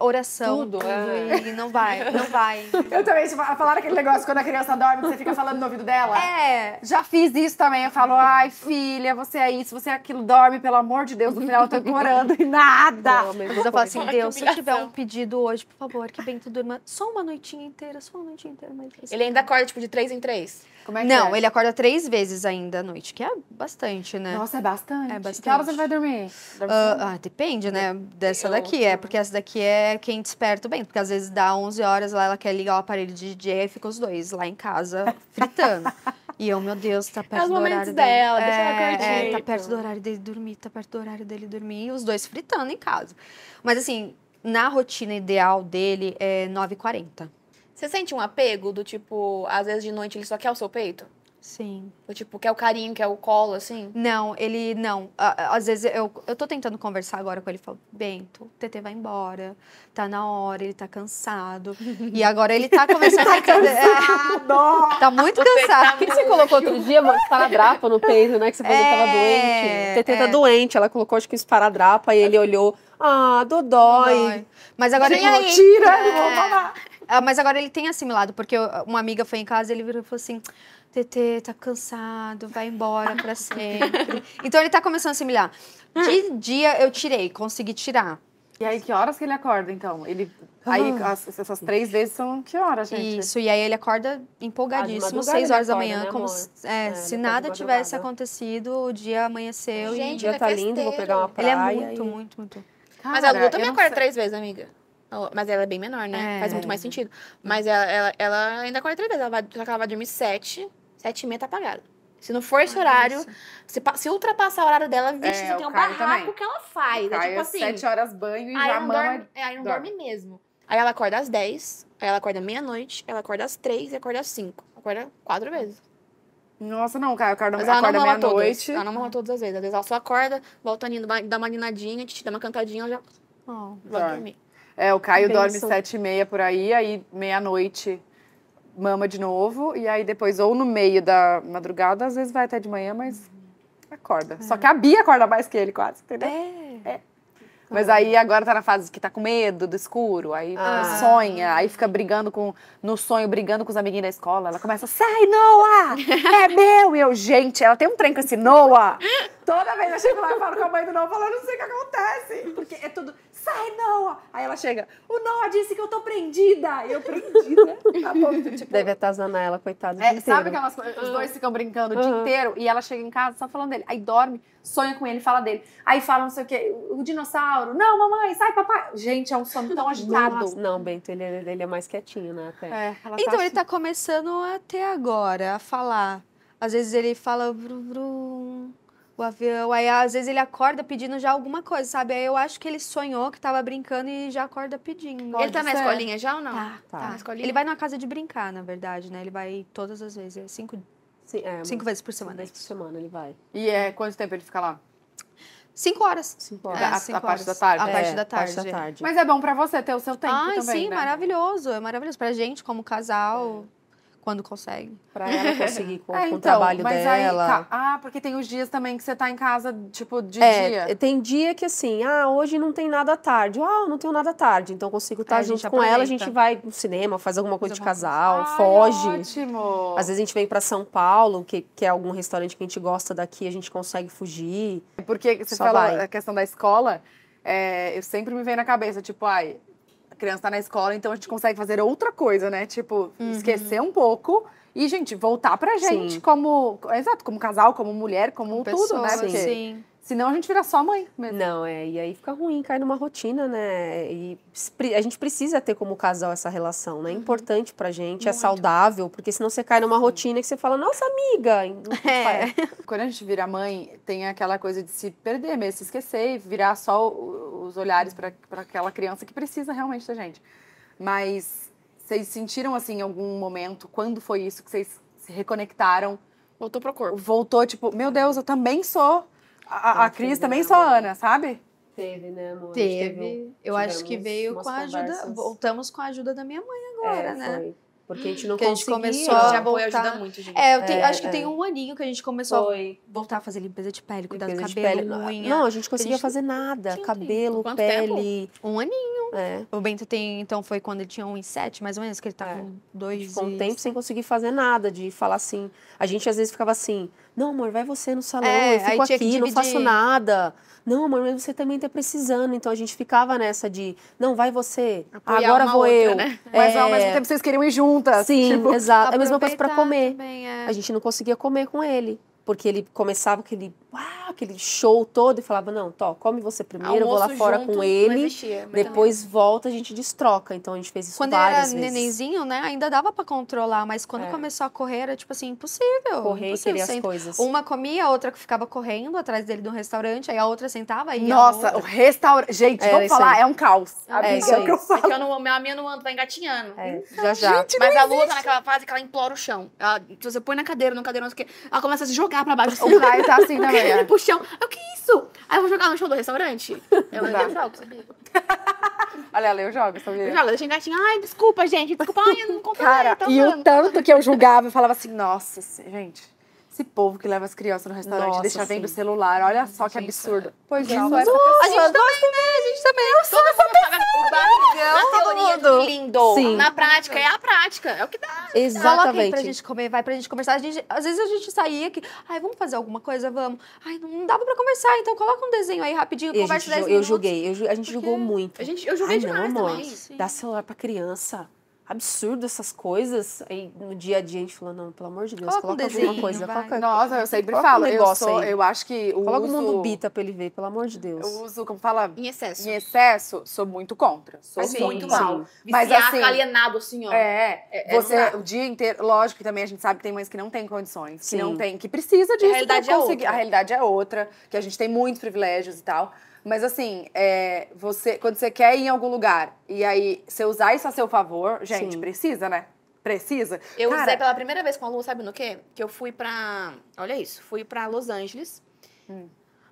oração, tudo. tudo é. E não vai, não vai. <laughs> eu também, tipo, falaram aquele negócio quando a criança dorme, você fica falando no ouvido dela. É. Já fiz isso também. Eu falo, ai, filha, você é isso, você é aquilo, dorme, pelo amor de Deus. No final eu tô implorando e nada. Não, eu falo assim, Deus, Deus se eu tiver um pedido hoje, por favor, que bento durma só uma noitinha inteira, só uma noitinha inteira. Ele ainda acorda, tipo, de três em três. Como é que Não, é? ele acorda três vezes ainda à noite, que é bastante, né? Nossa, é bastante. É bastante. Que horas ele vai dormir? uh, ah, depende, né? Dessa daqui. É, porque essa daqui é quem desperta bem. Porque às vezes dá 11 horas lá, ela quer ligar o aparelho de DJ e fica os dois lá em casa fritando. E eu, meu Deus, tá perto é do horário dela, dele. deixa ela é, é, curtir. É, tá perto do horário dele dormir, tá perto do horário dele dormir. E os dois fritando em casa. Mas assim, na rotina ideal dele é 9h40. Você sente um apego do tipo, às vezes de noite ele só quer o seu peito? Sim. O tipo, quer o carinho, quer o colo, assim? Não, ele não. Às vezes eu, eu tô tentando conversar agora com ele. Falo, Bento, o TT vai embora, tá na hora, ele tá cansado. e agora ele tá começando a. tá é. cansado! É, tá muito o tá cansado. O que, você colocou outro dia, uma esparadrapa no peito, né? Que você falou é, que tava é, doente. O TT tá é. tá doente, ela colocou, acho que um esparadrapa, e ele olhou. Ah, Dodói. Dodói. Mas agora ele. Aí. Tira, é. vou falar. Ah, mas agora ele tem assimilado, porque uma amiga foi em casa e ele virou e falou assim: TT, tá cansado, vai embora pra sempre. então ele tá começando a assimilar. De dia eu tirei, consegui tirar. E aí, que horas que ele acorda, então? Ele. Aí, ah. as, essas três vezes são que horas, gente? Isso, e aí ele acorda empolgadíssimo, ah, seis horas acorda, da manhã, né, como se, é, é, se nada tivesse acontecido, o dia amanheceu gente, e. O dia tá lindo, vou pegar uma praia. Ele é muito, e... muito, muito. Cara, Mas a Lu também acorda três vezes, amiga. Mas ela é bem menor, né? É. Faz muito mais é. sentido. Mas ela, ela, ela ainda acorda três vezes. Ela vai, só que ela vai dormir sete, sete e meia tá apagada. Se não for esse horário, se, se, ultrapassar o horário dela, vixe, é, tem um barraco também. que ela faz. O é, tipo assim. Sete horas banho e aí já mama. Dorme, aí não dorme. dorme. mesmo. Aí ela acorda às dez, aí ela acorda meia-noite, ela acorda às três e acorda às cinco. Acorda quatro vezes. Nossa, não, cara, acorda, Mas ela acorda meia-noite. Ela não todas as vezes. Às vezes ela só acorda, volta ali, dá uma guinadinha, te dá uma cantadinha, ela já. Oh, vai dormir. É, o Caio dorme sete e meia por aí, aí meia-noite mama de novo, e aí depois, ou no meio da madrugada, às vezes vai até de manhã, mas acorda. É. Só que a Bia acorda mais que ele, quase, entendeu? É. é. Mas aí agora tá na fase que tá com medo do escuro, aí ah. sonha, aí fica brigando com. No sonho, brigando com os amiguinhos da escola. Ela começa, sai, Noah! É meu! E eu, gente, ela tem um trem com esse Noah! Toda vez eu chego lá e falo com a mãe do Noah, falando, não sei o que acontece. Porque é tudo sai, Noah! Aí ela chega, o Noah disse que eu tô prendida! E eu prendida. Tá bom, tipo... Deve atazanar ela, coitada. É, sabe que elas, os dois ficam brincando o dia inteiro e ela chega em casa só falando dele. Aí dorme, sonha com ele, fala dele. Aí fala não sei o quê, o dinossauro. Não, mamãe, sai, papai. Gente, é um sono tão agitado. Nossa, não, Bento, ele, é, ele é mais quietinho, né? Até. É, tá então tá ele assim... tá começando até agora a falar. Às vezes ele fala. Brum, brum o avião. Aí às vezes ele acorda pedindo já alguma coisa, sabe? Aí eu acho que ele sonhou que tava brincando e já acorda pedindo. Pode ele tá ser. na escolinha já ou não? Tá, tá. tá. Na escolinha? Ele vai na casa de brincar, na verdade, né? Ele vai todas as vezes, é cinco, Sim, é, cinco vezes por semana. Cinco vezes por semana ele vai. E é quanto tempo ele fica lá? Cinco horas. Cinco horas. É, a, cinco a horas. É, parte da tarde. A é, parte, da tarde. parte da tarde. Mas é bom para você ter o seu tempo Ai, também, sim, né? maravilhoso. É maravilhoso pra gente como casal. É quando consegue. Para ela conseguir com, <laughs> é, então, o trabalho mas dela. Aí, ah, porque tem os dias também que você tá em casa, tipo, de é, dia. Tem dia que assim, ah, hoje não tem nada à tarde. Ah, eu não tenho nada à tarde. Então consigo estar é, tá junto com aproveita. ela, a gente vai no cinema, faz alguma coisa de casal, Ai, foge. Ótimo. Às vezes a gente vem para São Paulo, que, que é algum restaurante que a gente gosta daqui, a gente consegue fugir. É porque você falou a questão da escola. É, eu sempre me vem na cabeça, tipo, ai, a criança tá na escola, então a gente consegue fazer outra coisa, né? Tipo, uhum. esquecer um pouco e, gente, voltar pra gente Sim. como. Exato, como casal, como mulher, como, como tudo, né? pessoa, né? Porque sim. Senão a gente vira só mãe mesmo. Não, é. E aí fica ruim, cai numa rotina, né? E a gente precisa ter como casal essa relação, né? É uhum. importante pra gente, é Muito. é saudável, porque senão você cai numa rotina que você fala, nossa amiga. <laughs> É. Quando a gente vira mãe, tem aquela coisa de se perder mesmo, se esquecer e virar só os olhares para aquela criança que precisa realmente da gente. Mas vocês sentiram, assim, em algum momento, quando foi isso que vocês se reconectaram? Voltou pro corpo. Voltou, tipo, meu Deus, eu também sou a, a então, Cris também só Ana, sabe? Teve, né, amor? Teve. teve eu acho que veio com a ajuda. Voltamos com a ajuda da minha mãe agora, é, né? Foi. Porque a gente não que conseguiu. A gente começou a voltar. ajuda muito, gente. É, é eu é, acho que é. tem um aninho que a gente começou foi. a voltar a fazer limpeza de pele, cuidar limpeza do cabelo, pele, unha. Não, a gente conseguia a gente fazer nada. Cabelo, pele. Tempo? Um aninho. É. O Bento tem, então, foi quando ele tinha um e sete, mais ou menos, que ele tá com dois. Ficou um tempo sem conseguir fazer nada, de falar assim. A gente às vezes ficava assim. Não, amor, vai você no salão, é, eu fico aqui, não faço nada. Não, amor, mas você também está precisando. Então a gente ficava nessa de, não, vai você, Apoiar agora vou outra, eu. Né? É. Mas é... ao mesmo tempo vocês queriam ir juntas. Sim, tipo, exato. É a mesma coisa para comer. Também, é. A gente não conseguia comer com ele, porque ele começava que ele uau, aquele show todo e falava, não, to come você primeiro, Almoço vou lá fora com ele, depois também. volta, a gente destroca. Então a gente fez isso quando várias vezes. Quando era nenenzinho, né, ainda dava para controlar, mas quando é. começou a correr era tipo assim, impossível. Correr impossível, as coisas. Uma comia, a outra que ficava correndo atrás dele de um restaurante, aí a outra sentava e Nossa, o restaurante, gente, era é, vamos falar, aí. é um caos. É Amiga, é, isso é o é que eu falo. É que eu não, a minha não anda, tá vai engatinhando. É. Então, já, já. Gente, mas a Lua tá naquela fase que ela implora o chão. Ela, se você põe na cadeira, no cadeirão, ela começa a se jogar para baixo. O Caio tá assim <laughs> também. Olha. É. puxão. Eu, que isso? Aí eu vou jogar no show do restaurante? Eu, eu jogo, sabia? <laughs> Olha, ela, eu jogo, sabia? Eu jogo, eu xingar, ai, desculpa, gente, desculpa, ai, eu não comprei. Cara, e o tanto que eu julgava, eu falava assim, nossa, gente... Esse povo que leva as crianças no restaurante Nossa, deixa vendo o celular, olha só que absurdo. Pois é, é a gente também, né? A gente também. Eu sou essa pessoa. O barrigão, teoria do lindo. Sim. Na prática, é a prática, é o que dá. Exatamente. Coloca pra gente comer, vai pra gente conversar. A gente, às vezes a gente saía que, ai, vamos fazer alguma coisa, vamos. Ai, não dava pra conversar, então coloca um desenho aí rapidinho, conversa gente, 10 minutos. Eu julguei, eu, a gente Porque julgou muito. A gente, eu julguei ai, demais não, amor, também. Dá celular pra criança absurdo essas coisas. Aí no dia a dia a gente falou, não, pelo amor de Deus, coloca, coloca um desenho, alguma coisa. Coloca, Nossa, eu sempre falo, um eu, sou, eu acho que o Coloca o mundo bita pra ele ver, pelo amor de Deus. Eu uso, como fala? Em excesso. Em excesso, sou muito contra. Sou assim, muito mal. Mas assim, alienado, assim, ó. É, é, é você o dia inteiro, lógico que também a gente sabe que tem mães que não tem condições, sim. que não tem, que precisa disso. A realidade é outra. A realidade é outra, que a gente tem muitos privilégios e tal. Mas assim, é, você, quando você quer ir em algum lugar e aí você usar isso a seu favor, gente. Gente, Sim. precisa, né? Precisa. Eu Cara, usei pela primeira vez com a Lu, sabe no quê? Que eu fui pra. Olha isso, fui pra Los Angeles. Hum.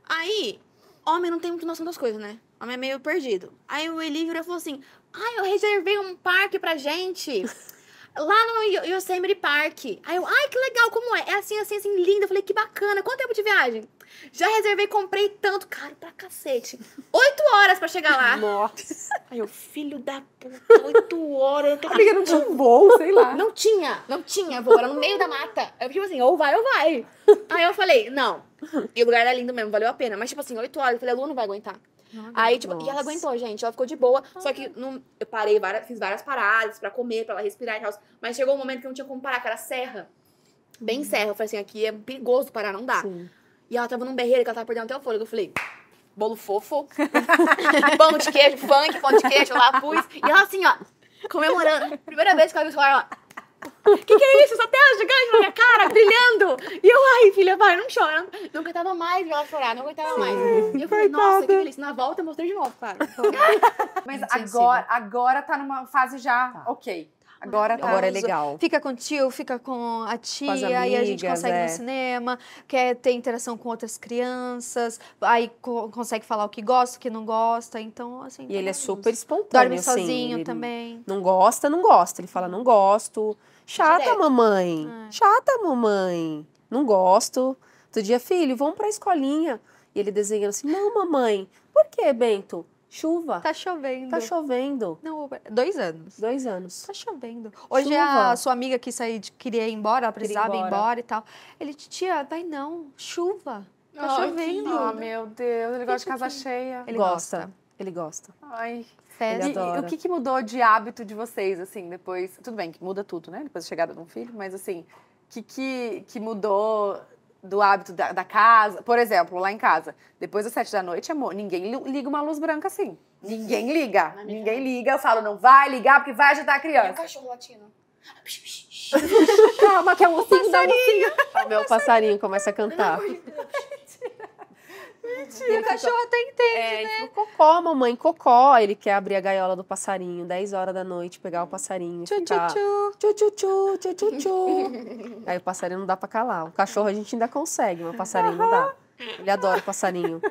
Aí, homem não tem muito noção das coisas, né? Homem é meio perdido. Aí o Eli virou e falou assim: Ai, ah, eu reservei um parque pra gente. <laughs> lá no Yosemite Park. Aí eu, ai, que legal, como é? É assim, assim, assim, linda. Eu falei, que bacana. Quanto tempo de viagem? Já reservei, comprei tanto. Caro pra cacete. Oito horas pra chegar lá. Nossa. Aí eu, filho da puta, oito horas. Eu tô Amiga, não tinha voo, sei lá. Não tinha, não tinha voo. Era no meio da mata. Eu, tipo assim, ou vai ou vai. Aí eu falei, não. E o lugar era lindo mesmo, valeu a pena. Mas, tipo assim, oito horas. Eu falei, a Lu não vai aguentar. Aí, tipo, nossa. e ela aguentou, gente. Ela ficou de boa. só que não, eu parei, várias, fiz várias paradas pra comer, pra ela respirar e tal. Mas chegou um momento que eu não tinha como parar, que era serra. Bem uhum. serra. Eu falei assim, aqui é perigoso parar, não dá. Sim. E ela tava num berreiro que ela tava perdendo até o fôlego. Eu falei, bolo fofo, <laughs> pão de queijo, funk, pão de queijo, lá pus. E ela assim, ó, comemorando. Primeira vez que ela viu o celular, ó. O <laughs> que, que é isso? Essa tela gigante na minha cara, brilhando! E eu, ai, filha, vai, não chora. Não aguentava mais ver ela chorar, não aguentava mais. E eu falei, nossa, que delícia. Na volta eu mostrei de novo, claro. <laughs> Mas agora, agora tá numa fase já tá. ok. Tá agora, tá. agora é legal. Fica com o tio, fica com a tia, com amigas, a gente consegue é. no cinema, quer ter interação com outras crianças, aí co consegue falar o que gosta, o que não gosta, então assim. E tá ele é super espontâneo, Dorme assim, sozinho assim, também. Não gosta, não gosta. Ele fala, não gosto. Chata, Direto. mamãe. Ah. Chata, mamãe. Não gosto. Outro dia, filho, vamos pra escolinha. E ele desenhando assim: Não, mamãe. Por que, Bento? Chuva. Tá chovendo. Tá chovendo. Não, dois anos. Dois anos. Tá chovendo. Hoje chuva. a sua amiga quis sair, queria ir embora, ela precisava ir embora. ir embora. e tal. Ele, tia, vai não, chuva. Tá oh, chovendo. Ah, oh, meu Deus, ele gosta de casa cheia. Ele gosta. gosta. Ele gosta. Ai. Festa. E, e, o que, que, mudou de hábito de vocês, assim, depois... Tudo bem, que muda tudo, né? Depois da chegada de um filho, mas, assim, o que, que, que mudou do hábito da, da, casa. Por exemplo, lá em casa, depois das sete da noite, amor, ninguém liga uma luz branca assim. Ninguém liga. ninguém liga. Eu falo, não vai ligar porque vai ajudar a criança. E o cachorro latino. <laughs> Calma, que é um ursinho, um O meu passarinho começa a cantar. Mentira. E o cachorro até entende, é, né? Tipo, cocó, mamãe, cocó. Ele quer abrir a gaiola do passarinho, 10 horas da noite, pegar o passarinho. Tchu, ficar... tchu, tchu, tchu, tchu, tchu, tchu, tchu. <laughs> Aí o passarinho não dá pra calar. O cachorro a gente ainda consegue, mas o passarinho não dá. Ele adora o passarinho.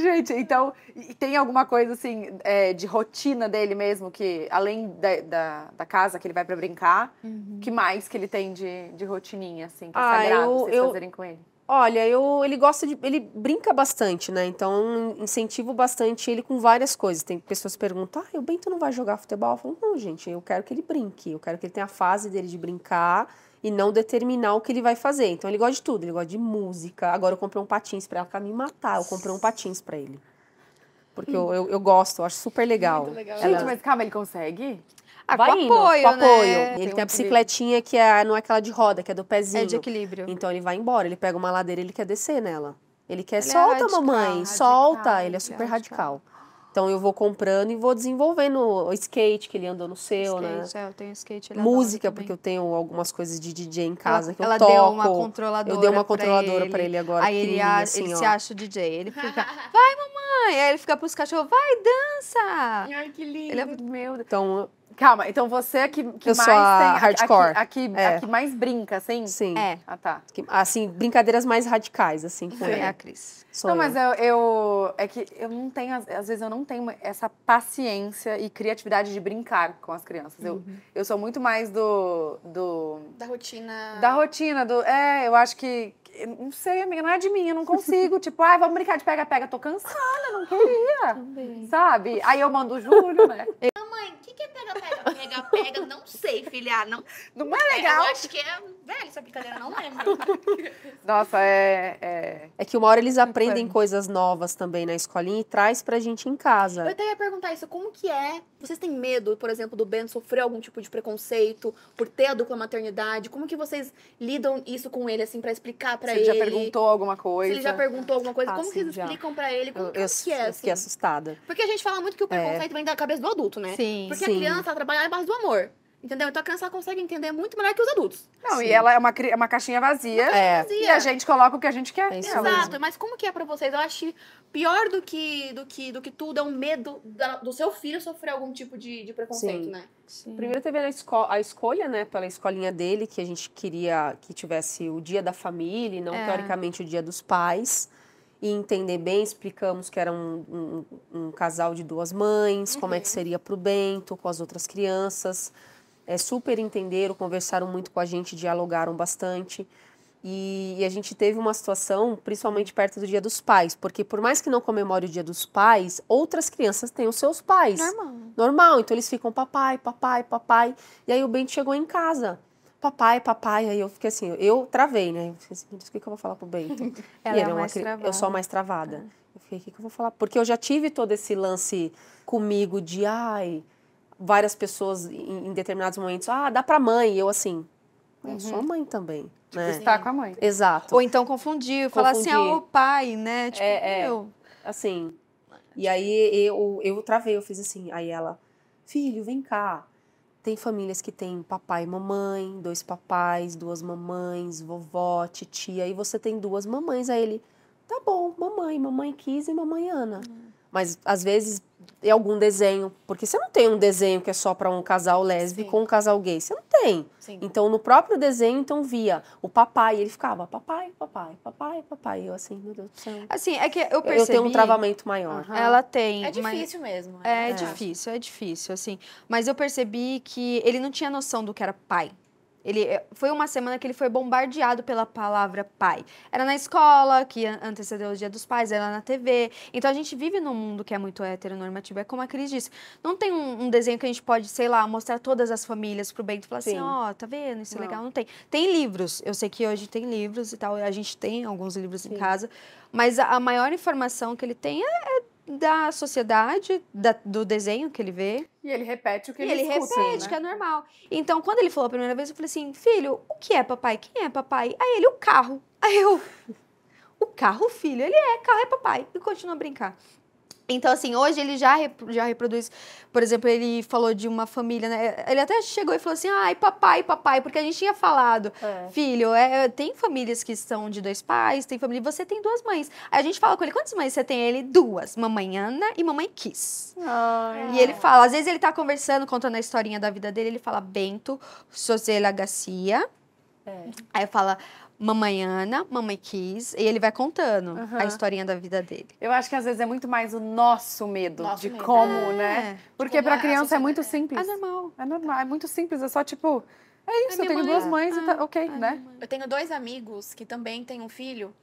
Gente, então, tem alguma coisa assim é, de rotina dele mesmo, que além da, da, da casa que ele vai para brincar, uhum. que mais que ele tem de, de rotininha, assim, que é ah, sagrado eu, vocês eu, fazerem com ele? Olha, eu, ele gosta de. Ele brinca bastante, né? Então, incentivo bastante ele com várias coisas. Tem pessoas que perguntam: ah, o Bento não vai jogar futebol? Eu falo: não, gente, eu quero que ele brinque. Eu quero que ele tenha a fase dele de brincar e não determinar o que ele vai fazer. Então, ele gosta de tudo. Ele gosta de música. Agora, eu comprei um patins para ela, pra me matar. Eu comprei um patins para ele. Porque hum. eu, eu, eu, gosto, eu acho super legal. legal. Gente, ela... mas calma, ele consegue? Ah, vai com indo, apoio, com apoio. Né? Ele tem, tem a bicicletinha que é, não é aquela de roda, que é do é pezinho. É de equilíbrio. Então ele vai embora, ele pega uma ladeira, ele quer descer nela. Ele quer, ele é solta, é radical, mamãe, radical, solta. Radical, é ele é super radical. Então eu vou comprando e vou desenvolvendo o skate que ele andou no seu, né? skate, né? É, eu tenho skate, ele Música, porque eu tenho algumas coisas de DJ em casa que eu ela toco. Ela deu uma controladora. Eu dei uma controladora para ele. ele. agora. Aí ele, a, assim, ele se acha DJ. Ele fica, vai mamãe! Aí ele fica pros cachorros, vai dança! Ai, que lindo! Ele é meu. Então Calma, então você é que, que mais a tem, hardcore. A, a, a, que, é. a, que, mais brinca, assim? Sim. É. Ah, tá. Assim, brincadeiras mais radicais, assim. Com é a Cris. Sou não, eu. mas eu, eu, É que eu não tenho... Às vezes eu não tenho essa paciência e criatividade de brincar com as crianças. Uhum. Eu, eu sou muito mais do, do... Da rotina... Da rotina, do... É, eu acho que, não sei, amiga, não é de mim, eu não consigo. <laughs> tipo, ai, ah, vamos brincar de pega-pega, tô cansada, não queria. <laughs> Também. Sabe? Aí eu mando o Júlio, né? <laughs> Mamãe, o que, que é pega-pega? Pega-pega, não sei, filha, não. Não é legal. É, eu acho que é, velho, essa brincadeira não lembro. Nossa, é, é, é. que uma hora eles é aprendem é. coisas novas também na escolinha e traz pra gente em casa. Eu até ia perguntar isso, como que é? Vocês têm medo, por exemplo, do Ben sofrer algum tipo de preconceito por ter a dupla maternidade? Como que vocês lidam isso com ele, assim, pra explicar, pra ele. Se ele já perguntou alguma coisa. Se ele já perguntou alguma coisa. Ah, como sim, eles já. explicam para ele como eu, que, eu, que é? Eu fiquei assim? assustada. Porque a gente fala muito que o é. preconceito é. vem da cabeça do adulto, né? Sim. Porque sim. a criança trabalha em base do amor. Entendeu? Então a criança consegue entender muito melhor que os adultos. Não, Sim. e ela é uma, é uma caixinha vazia. É. E a gente coloca o que a gente quer. É Exato, mesmo. mas como que é pra vocês? Eu acho pior do que, do que, do que tudo é um medo da, do seu filho sofrer algum tipo de, de preconceito, Sim. né? Sim. Primeiro teve a, esco a escolha, né, pela escolinha dele, que a gente queria que tivesse o dia da família e não, é. teoricamente, o dia dos pais. E entender bem, explicamos que era um, um, um casal de duas mães, uhum. como é que uhum. seria pro Bento, com as outras crianças. É, super entenderam, conversaram muito com a gente, dialogaram bastante. E, e, a gente teve uma situação, principalmente perto do Dia dos Pais, porque por mais que não comemore o Dia dos Pais, outras crianças têm os seus pais. Normal. Normal, então eles ficam papai, papai, papai. E aí o Bento chegou em casa. Papai, papai, aí eu fiquei assim, eu travei, né? Eu fiquei assim, o que, que eu vou falar pro Bento? <laughs> Ela é e ele é, mais uma travada. Eu sou mais travada. É. Eu fiquei, o que, que eu vou falar? Porque eu já tive todo esse lance comigo de, ai, várias pessoas em, em determinados momentos, ah, dá pra mãe. E eu assim, eu uhum. sou mãe também. Tipo, né? estar com a mãe. Exato. Ou então confundir, confundir. falar assim, ah, o pai, né? É, tipo, é, é, Assim. E aí eu, eu travei, eu fiz assim. Aí ela, filho, vem cá. Tem famílias que tem papai e mamãe, dois papais, duas mamães, vovó, titia, e você tem duas mamães. Aí ele, tá bom, mamãe, mamãe quis e mamãe Ana. Hum mas às vezes é algum desenho, porque você não tem um desenho que é só para um casal lésbico com um casal gay, você não tem. Sim. Então no próprio desenho então via o papai, ele ficava papai, papai, papai, papai, eu assim, meu Deus do céu. Assim, é que eu percebi. Eu tenho um travamento maior. Ela tem. É difícil mas... mesmo. É, é, é difícil, é difícil, assim. Mas eu percebi que ele não tinha noção do que era pai. Ele eh, foi uma semana que ele foi bombardeado pela palavra pai. Era na escola, que antecedeu o Dia dos Pais, era na TV. Então a gente vive num mundo que é muito heteronormativo. É como a Cris disse, não tem um, um desenho que a gente pode, sei lá, mostrar todas as famílias pro Bento e falar assim, Sim. assim, ó, oh, tá vendo, isso é legal. Não tem. Tem livros, eu sei que hoje tem livros e tal, a gente tem alguns livros Sim. em casa, mas a, maior informação que ele tem é, é da sociedade, da, do desenho que ele vê. E ele repete o que e ele escuta. ele repete, né? que é normal. Então, quando ele falou a primeira vez, eu falei assim, filho, o que é papai? Quem é papai? Aí ele, o carro. Aí eu, o carro, filho? Ele é, carro é papai. E continua a brincar. Então, assim, hoje ele já, rep já reproduz. Por exemplo, ele falou de uma família, né? Ele até chegou e falou assim: ai, papai, papai, porque a gente tinha falado, é. filho, é, é, tem famílias que são de dois pais, tem família. Você tem duas mães. Aí a gente fala com ele: quantas mães você tem? Ele, duas. Mamãe Ana e mamãe Kiss. Ai. E ele fala: às vezes ele tá conversando, contando a historinha da vida dele, ele fala: Bento, Sosela Garcia. É. Aí fala, Mamãe Ana, Mamãe Kiss, e ele vai contando uhum. a historinha da vida dele. Eu acho que às vezes é muito mais o nosso medo nosso de medo. como, é. né? Tipo, Porque para criança é, é muito simples. É normal. É normal, é muito simples, é só tipo, é isso, eu tenho mãe, duas é. mães ah, e tá ah, ok, né? Eu tenho dois amigos que também têm um filho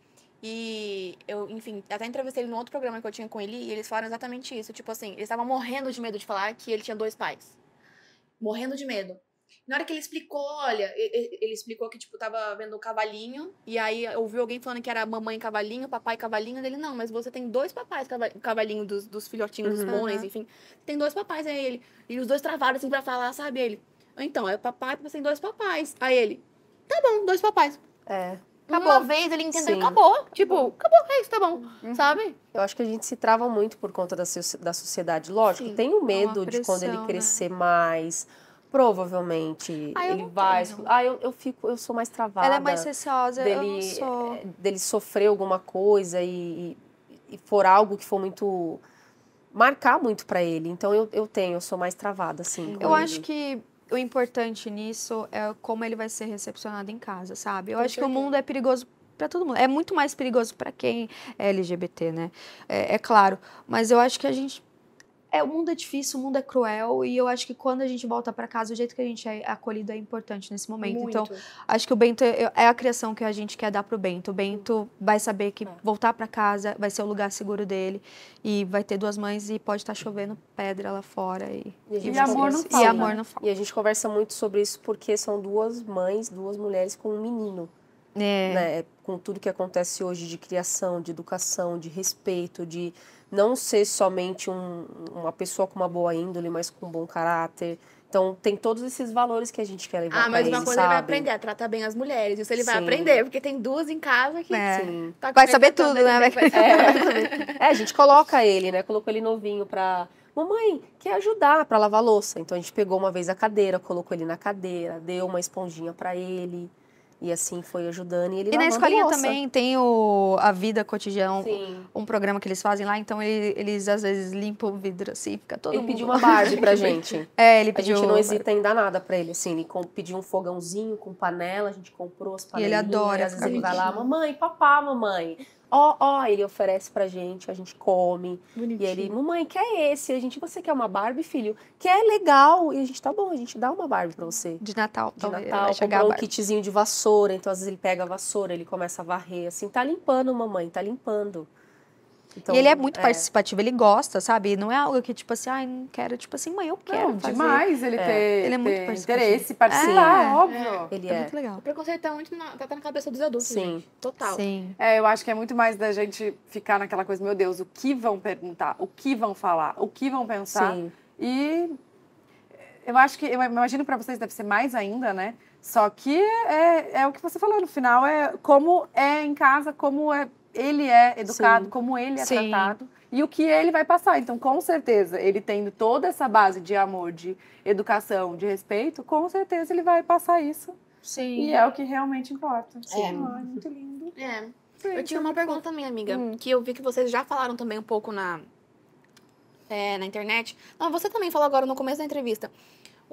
e eu, enfim, até entrevistei ele num outro programa que eu tinha com ele e eles falaram exatamente isso. Tipo assim, eles estavam morrendo de medo de falar que ele tinha dois pais. Morrendo de medo. Na hora que ele explicou, olha, ele explicou que, tipo, tava vendo o cavalinho, e aí ouviu alguém falando que era mamãe cavalinho, papai cavalinho, ele não, mas você tem dois papais cavalinho dos, dos filhotinhos, uhum. dos mães, enfim. Tem dois papais, aí ele. E os dois travaram, assim, pra falar, sabe? Ele, então, é papai, você tem dois papais. Aí ele, tá bom, dois papais. É. Acabou. Uma vez ele entendeu, Sim. acabou. Tipo, acabou, é isso, tá bom, uhum. sabe? Eu acho que a gente se trava muito por conta da, da sociedade. Lógico, Sim, tem o é medo é pressão, de quando ele né? crescer né? mais Provavelmente ah, ele vai. Tenho. Ah, eu, eu fico, eu sou mais travada. Ela é mais receosa, dele, eu não sou. Eh, dele sofrer alguma coisa e, e, e for algo que for muito marcar muito para ele. Então eu, eu tenho, eu sou mais travada, assim. Eu ele. acho que o importante nisso é como ele vai ser recepcionado em casa, sabe? Eu acho que o mundo é perigoso para todo mundo. É muito mais perigoso para quem é LGBT, né? É, é claro. Mas eu acho que a gente é, o mundo é difícil, o mundo é cruel e eu acho que quando a gente volta para casa, o jeito que a gente é acolhido é importante nesse momento. Muito. Então, acho que o Bento é, é, é a criação que a gente quer dar pro Bento. O Bento vai saber que é. voltar para casa vai ser o lugar seguro dele e vai ter duas mães e pode estar tá chovendo pedra lá fora e, e, e, e amor né? não falta. E amor não falta. E a gente conversa muito sobre isso porque são duas mães, duas mulheres com um menino. É. Né? Com tudo que acontece hoje de criação, de educação, de respeito, de não ser somente um, uma pessoa com uma boa índole, mas com um bom caráter. Então, tem todos esses valores que a gente quer levar Ah, mas uma ele, coisa é sabe? ele vai aprender trata tratar bem as mulheres. Isso ele Sim. vai aprender, porque tem duas em casa que é. tá vai né? é. saber tudo, né? Vai... É. é, a gente coloca ele, né? Colocou ele novinho pra... Mamãe, quer ajudar para lavar louça? Então, a gente pegou uma vez a cadeira, colocou ele na cadeira, deu uma esponjinha para ele e assim foi ajudando e ele E na escolinha também tem o A Vida cotidiano um, um programa que eles fazem lá, então ele, eles às vezes limpam o vidro assim, fica todo Ele mundo... pediu uma Barbie pra <laughs> gente. é, ele pediu. A gente não hesita em dar nada pra ele, assim, ele pediu um fogãozinho com panela, a gente comprou as panelas E ele adora. Às vezes ele vai lá, mamãe, papá, mamãe, ó, ó, ele oferece pra gente, a gente come. Bonitinho. E ele, mamãe, quer é esse? A gente, você quer uma Barbie, filho? Que é legal. E a gente, tá bom, a gente dá uma Barbie pra você. De Natal, De Natal, pegar um kitzinho de vassoura. Então, às vezes, ele pega a vassoura, ele começa a varrer, assim, tá limpando, mamãe, tá limpando. Então, e ele é muito é. participativo, ele gosta, sabe? Não é algo que, tipo assim, ai, ah, não quero. Tipo assim, mãe, eu quero não, fazer. demais ele é. ter, ele é muito participativo. interesse, participar, é, óbvio. É. Ele é, é. muito legal. O preconceito tá muito na, tá, na cabeça dos adultos, Sim. Gente. Total. Sim. É, eu acho que é muito mais da gente ficar naquela coisa, meu Deus, o que vão perguntar? O que vão falar? O que vão pensar? Sim. E eh, eu acho que, eu imagino para vocês deve ser mais ainda, né? Só que é, é o que você falou, no final é como é em casa, como é ele é educado, Sim. como ele é Sim. tratado e o que ele vai passar. Então, com certeza, ele tendo toda essa base de amor, de educação, de respeito, com certeza ele vai passar isso. Sim. E é o que realmente importa. É. Sim. É. Ah, muito lindo. É. eu tinha uma pergunta minha também, amiga, hum. que eu vi que vocês já falaram também um pouco na, é, na internet. Não, você também falou agora no começo da entrevista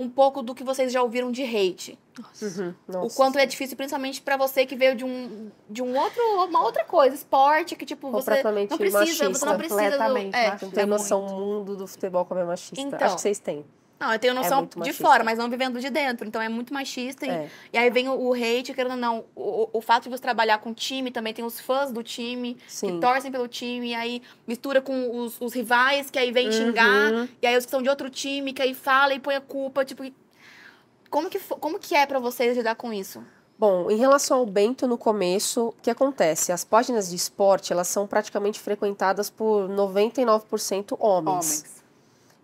um pouco do que vocês já ouviram de hate. Uhum, o quanto é difícil, principalmente para você que veio de um de um outro uma outra coisa, esporte que tipo você não precisa, machista, você não precisa do, é, não tem noção do mundo do futebol como é machista. Então, Acho que vocês têm. Não, eu tenho é noção é de fora, mas não vivendo de dentro. Então é muito machista. É. E, e, aí vem o, o hate, querendo ou não. O, o, fato de você trabalhar com time também tem os fãs do time, Sim. que torcem pelo time, e aí mistura com os, os rivais, que aí vem uhum. xingar, e aí os que são de outro time, que aí fala e põe a culpa. Tipo, como que, como que é para vocês lidar com isso? Bom, em relação ao Bento, no começo, o que acontece? As páginas de esporte, elas são praticamente frequentadas por 99% homens. homens.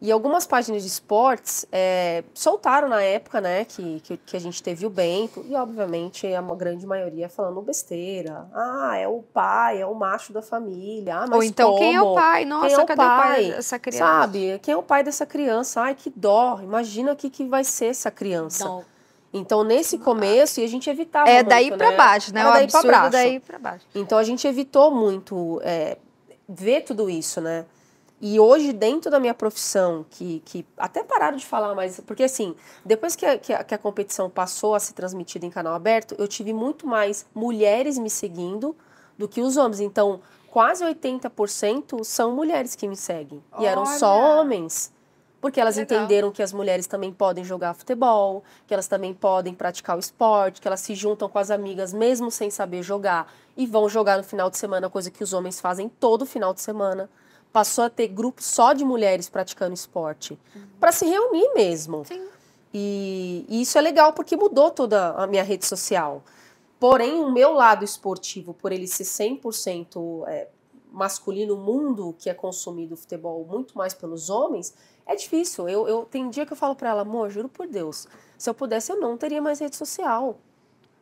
E algumas páginas de esportes é, soltaram na época, né, que, que, que, a gente teve o Bento, e obviamente a grande maioria falando besteira. Ah, é o pai, é o macho da família. Ah, Ou então, como? quem é o pai? Nossa, é cadê o pai dessa criança? Sabe, quem é o pai dessa criança? Ai, que dó, imagina o que, que vai ser essa criança. Dó. Então, nesse começo, e a gente evitava. É muito, daí para né? baixo, né? É o daí para é baixo. daí para baixo. Então, a gente evitou muito é, ver tudo isso, né? E hoje, dentro da minha profissão, que, que até pararam de falar, mas. Porque, assim, depois que a, que, a, que a competição passou a ser transmitida em canal aberto, eu tive muito mais mulheres me seguindo do que os homens. Então, quase 80% são mulheres que me seguem. Olha. E eram só homens. Porque elas Legal. entenderam que as mulheres também podem jogar futebol, que elas também podem praticar o esporte, que elas se juntam com as amigas mesmo sem saber jogar e vão jogar no final de semana, coisa que os homens fazem todo final de semana passou a ter grupo só de mulheres praticando esporte, uhum. para se reunir mesmo. Sim. E, e, isso é legal porque mudou toda a minha rede social. Porém, o meu lado esportivo, por ele ser 100% é, masculino, mundo que é consumido o futebol muito mais pelos homens, é difícil. Eu, eu tem dia que eu falo para ela, amor, juro por Deus, se eu pudesse eu não teria mais rede social.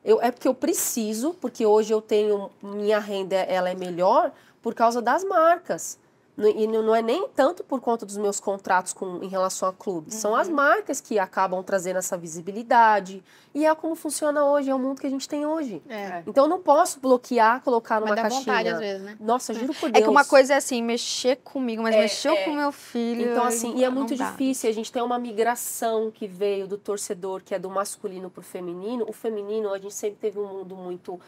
Eu, é porque eu preciso, porque hoje eu tenho minha renda, ela é melhor por causa das marcas. E não é nem tanto por conta dos meus contratos com, em relação a clubes. Uhum. São as uhum. marcas que acabam trazendo essa visibilidade. E é como funciona hoje, é o mundo que a gente tem hoje. É. é. Então eu não posso bloquear, colocar numa mas dá caixinha. Vontade, às vezes, né? Nossa, juro por Deus. É que uma coisa é assim, mexer comigo, mas é, mexeu é. com meu filho. Então, assim, e é muito difícil. A gente tem uma migração que veio do torcedor, que é do masculino pro feminino. O feminino, a gente sempre teve um mundo muito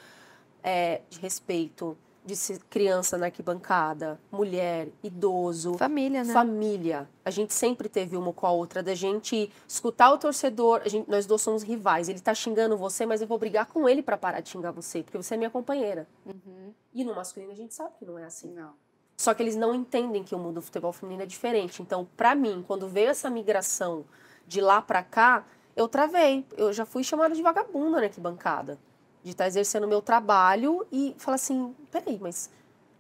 é, de respeito de criança na arquibancada, mulher, idoso. Família, né? Família. A gente sempre teve uma com a outra, da gente escutar o torcedor. Gente, nós dois somos rivais. Ele tá xingando você, mas eu vou brigar com ele para parar de xingar você, porque você é minha companheira. Uhum. E no masculino a gente sabe que não é assim. Não. Só que eles não entendem que o mundo do futebol feminino é diferente. Então, para mim, quando veio essa migração de lá para cá, eu travei. Eu já fui chamada de vagabunda na arquibancada de estar tá exercendo o meu trabalho e falar assim, peraí, mas